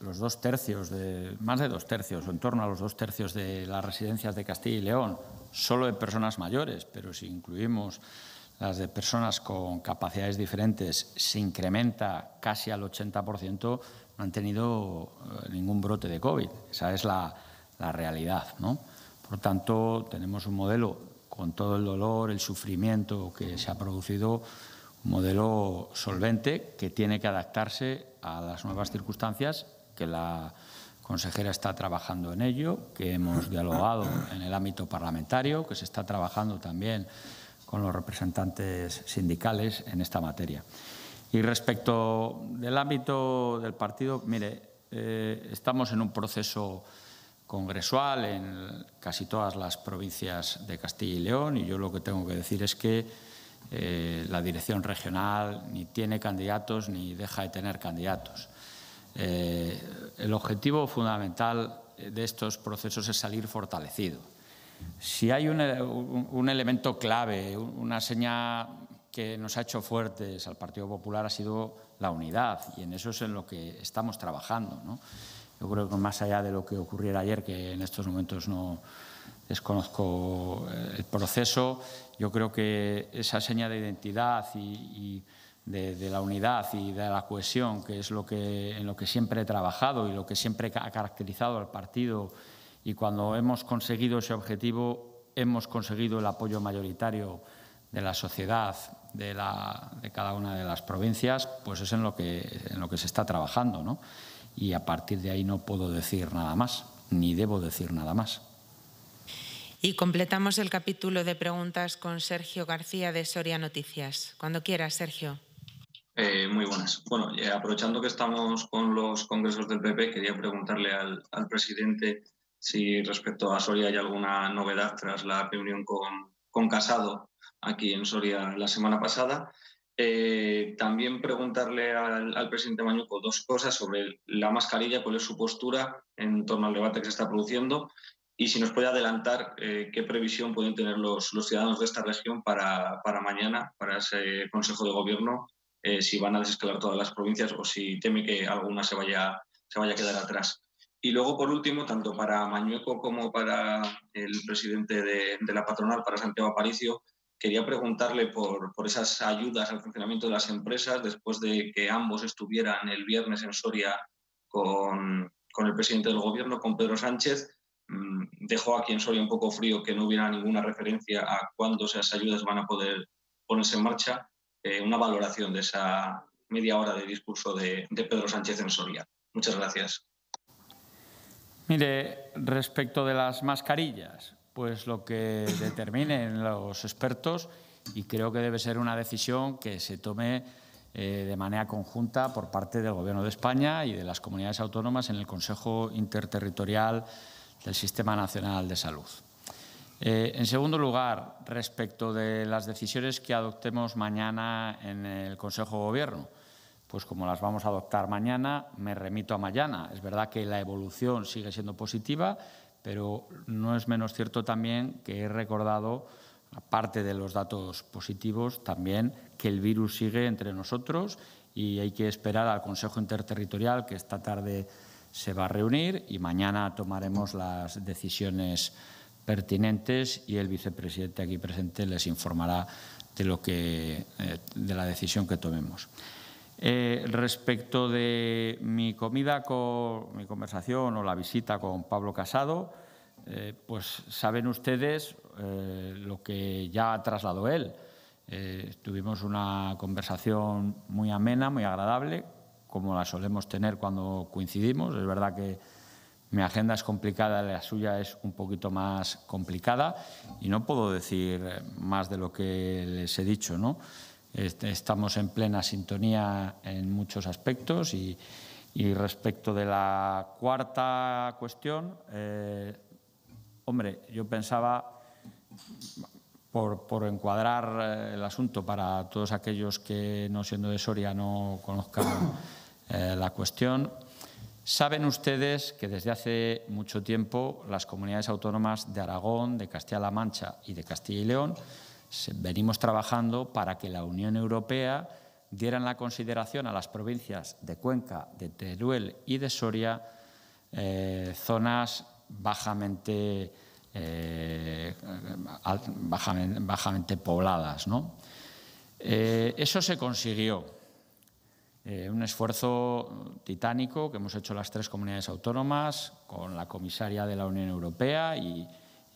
los dos tercios, de, más de dos tercios, o en torno a los dos tercios de las residencias de Castilla y León, solo de personas mayores, pero si incluimos las de personas con capacidades diferentes se incrementa casi al 80%, no han tenido eh, ningún brote de COVID. Esa es la, realidad. ¿no? Por tanto, tenemos un modelo con todo el dolor, el sufrimiento que se ha producido, un modelo solvente que tiene que adaptarse a las nuevas circunstancias, que la consejera está trabajando en ello, que hemos dialogado en el ámbito parlamentario, que se está trabajando también con los representantes sindicales en esta materia. Y respecto del ámbito del partido, mire, eh, estamos en un proceso congresual en casi todas las provincias de Castilla y León y yo lo que tengo que decir es que eh, la dirección regional ni tiene candidatos ni deja de tener candidatos. Eh, el objetivo fundamental de estos procesos es salir fortalecido si hay un, elemento clave, una señal que nos ha hecho fuertes al Partido Popular ha sido la unidad y en eso es en lo que estamos trabajando. Yo creo que más allá de lo que ocurriera ayer, que en estos momentos no desconozco eh, el proceso, yo creo que esa seña de identidad y, de, de, la unidad y de la cohesión, que es lo que, en lo que siempre he trabajado y lo que siempre ha caracterizado al partido, y cuando hemos conseguido ese objetivo, hemos conseguido el apoyo mayoritario de la sociedad, de, cada una de las provincias, pues es en lo que, en lo que se está trabajando. ¿no? Y a partir de ahí no puedo decir nada más, ni debo decir nada más. Y completamos el capítulo de preguntas con Sergio García de Soria Noticias. Cuando quieras, Sergio. Eh, muy buenas. Bueno, eh, aprovechando que estamos con los congresos del PP, quería preguntarle al, al presidente si respecto a Soria hay alguna novedad tras la reunión con, Casado aquí en Soria la semana pasada. Eh, también preguntarle al, presidente Mañuco dos cosas sobre la mascarilla, cuál es su postura en torno al debate que se está produciendo y si nos puede adelantar eh, qué previsión pueden tener los, los, ciudadanos de esta región para, mañana, para ese Consejo de Gobierno, eh, si van a desescalar todas las provincias o si teme que alguna se vaya, se vaya a quedar atrás. Y luego, por último, tanto para Mañueco como para el presidente de, la patronal, para Santiago Aparicio, quería preguntarle por, esas ayudas al funcionamiento de las empresas después de que ambos estuvieran el viernes en Soria con, el presidente del gobierno, con Pedro Sánchez. Mm, dejó aquí en Soria un poco frío que no hubiera ninguna referencia a cuándo esas ayudas van a poder ponerse en marcha. Eh, una valoración de esa media hora de discurso de Pedro Sánchez en Soria. Muchas gracias. Mire, respecto de las mascarillas, pues lo que determinen los expertos y creo que debe ser una decisión que se tome eh, de manera conjunta por parte del Gobierno de España y de las comunidades autónomas en el Consejo Interterritorial del Sistema Nacional de Salud. Eh, en segundo lugar, respecto de las decisiones que adoptemos mañana en el Consejo de Gobierno pues como las vamos a adoptar mañana, me remito a mañana. Es verdad que la evolución sigue siendo positiva, pero no es menos cierto también que he recordado, aparte de los datos positivos, también que el virus sigue entre nosotros y hay que esperar al Consejo Interterritorial que esta tarde se va a reunir y mañana tomaremos las decisiones pertinentes y el vicepresidente aquí presente les informará de, lo que, eh, de la decisión que tomemos. Eh, respecto de mi comida, con, mi conversación o la visita con Pablo Casado, eh, pues saben ustedes eh, lo que ya ha trasladado él. tuvimos una conversación muy amena, muy agradable, como la solemos tener cuando coincidimos. Es verdad que mi agenda es complicada, la suya es un poquito más complicada y no puedo decir más de lo que les he dicho, ¿no? estamos en plena sintonía en muchos aspectos y, respecto de la cuarta cuestión, eh, hombre, yo pensaba, por, encuadrar eh, el asunto para todos aquellos que no siendo de Soria no conozcan eh, la cuestión, saben ustedes que desde hace mucho tiempo las comunidades autónomas de Aragón, de Castilla-La Mancha y de Castilla y León venimos trabajando para que la Unión Europea diera en la consideración a las provincias de Cuenca, de Teruel y de Soria eh, zonas bajamente, eh, pobladas. Eh, eso se consiguió. un esfuerzo titánico que hemos hecho las tres comunidades autónomas con la comisaria de la Unión Europea y,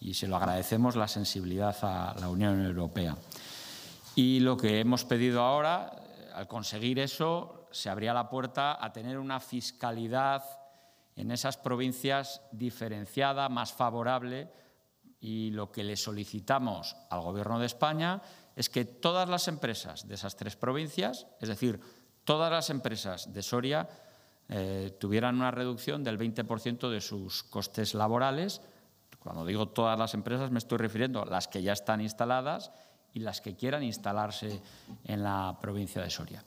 y se lo agradecemos la sensibilidad a la Unión Europea. Y lo que hemos pedido ahora, al conseguir eso, se abría la puerta a tener una fiscalidad en esas provincias diferenciada, más favorable, y lo que le solicitamos al Gobierno de España es que todas las empresas de esas tres provincias, es decir, todas las empresas de Soria, eh, tuvieran una reducción del 20% de sus costes laborales cuando digo todas las empresas me estoy refiriendo a las que ya están instaladas y las que quieran instalarse en la provincia de Soria.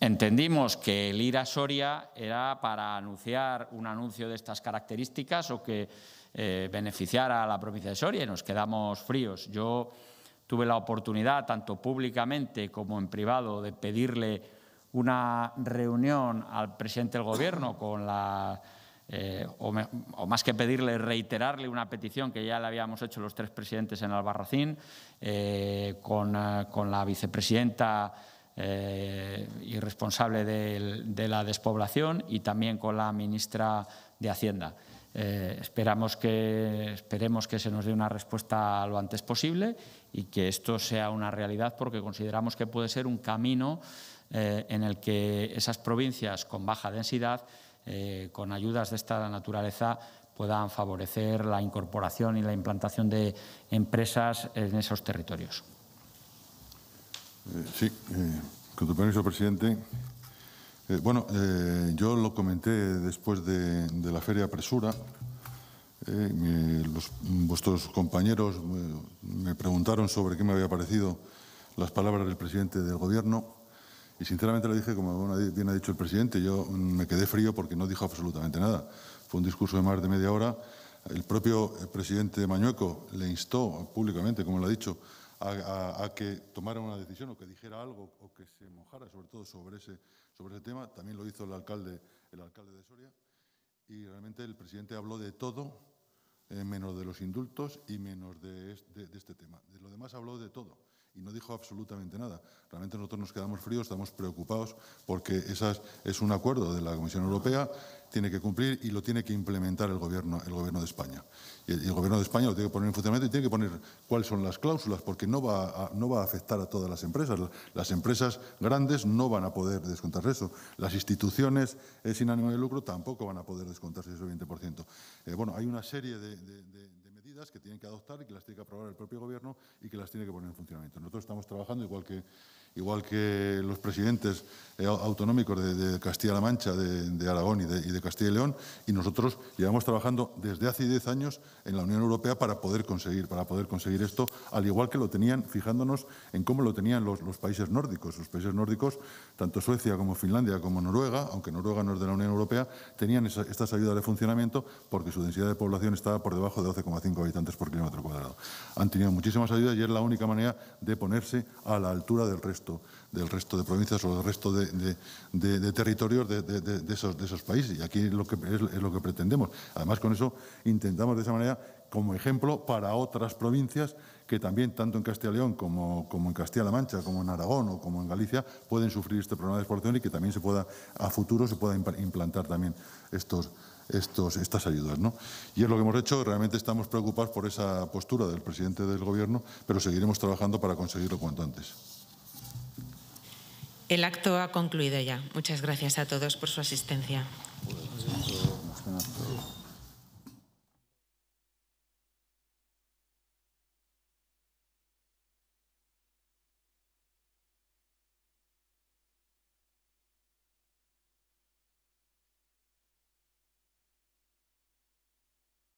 Entendimos que el ir a Soria era para anunciar un anuncio de estas características o que eh, beneficiara a la provincia de Soria y nos quedamos fríos. Yo tuve la oportunidad, tanto públicamente como en privado, de pedirle una reunión al presidente del Gobierno con la eh, o, más que pedirle, reiterarle una petición que ya le habíamos hecho los tres presidentes en Albarracín, eh, eh, con, la vicepresidenta y responsable de, la despoblación y también con la ministra de Hacienda. esperamos que, esperemos que se nos dé una respuesta lo antes posible y que esto sea una realidad porque consideramos que puede ser un camino en el que esas provincias con baja densidad eh, con ayudas de esta naturaleza puedan favorecer la incorporación y la implantación de empresas en esos territorios. Eh, sí, eh, con tu permiso, presidente. bueno, yo lo comenté después de, la feria Presura. Los, vuestros compañeros me preguntaron sobre qué me había parecido las palabras del presidente del Gobierno y sinceramente lo dije, como bien ha dicho el presidente, yo me quedé frío porque no dijo absolutamente nada. Fue un discurso de más de media hora. El propio eh, presidente Mañueco le instó públicamente, como lo ha dicho, a, que tomara una decisión o que dijera algo o que se mojara sobre todo sobre ese, sobre ese tema. También lo hizo el alcalde, el alcalde de Soria. Y realmente el presidente habló de todo, eh, menos de los indultos y menos de este tema. De lo demás habló de todo y no dijo absolutamente nada. Realmente nosotros nos quedamos fríos, estamos preocupados porque ese es un acuerdo de la Comisión Europea, tiene que cumplir y lo tiene que implementar el gobierno, el gobierno de España. Y el, gobierno de España lo tiene que poner en funcionamiento y tiene que poner cuáles son las cláusulas, porque no va a, no va a afectar a todas las empresas. Las empresas grandes no van a poder descontar eso. Las instituciones eh, sin ánimo de lucro tampoco van a poder descontarse ese 20%. Eh, bueno, hay una serie de que tienen que adoptar y que las tiene que aprobar el propio Gobierno y que las tiene que poner en funcionamiento. Nosotros estamos trabajando, igual que igual que los presidentes eh, autonómicos de, Castilla-La Mancha, de, Aragón y de, Castilla y León, y nosotros llevamos trabajando desde hace 10 años en la Unión Europea para poder conseguir, para poder conseguir esto, al igual que lo tenían, fijándonos en cómo lo tenían los, países nórdicos. Los países nórdicos, tanto Suecia como Finlandia como Noruega, aunque Noruega no es de la Unión Europea, tenían estas ayudas de funcionamiento porque su densidad de población estaba por debajo de 12,5 habitantes por kilómetro cuadrado. Han tenido muchísimas ayudas y es la única manera de ponerse a la altura del resto del resto de provincias o del resto de, territorios de, esos, países. Y aquí lo es, lo que pretendemos. Además, con eso intentamos de esa manera como ejemplo para otras provincias que también, tanto en Castilla y León como, en Castilla-La Mancha, como en Aragón o como en Galicia, pueden sufrir este problema de exportación y que también se pueda, a futuro se pueda implantar también estos, estas ayudas. Y es lo que hemos hecho, realmente estamos preocupados por esa postura del presidente del Gobierno, pero seguiremos trabajando para conseguirlo cuanto antes. El acto ha concluido ya. Muchas gracias a todos por su asistencia. Pues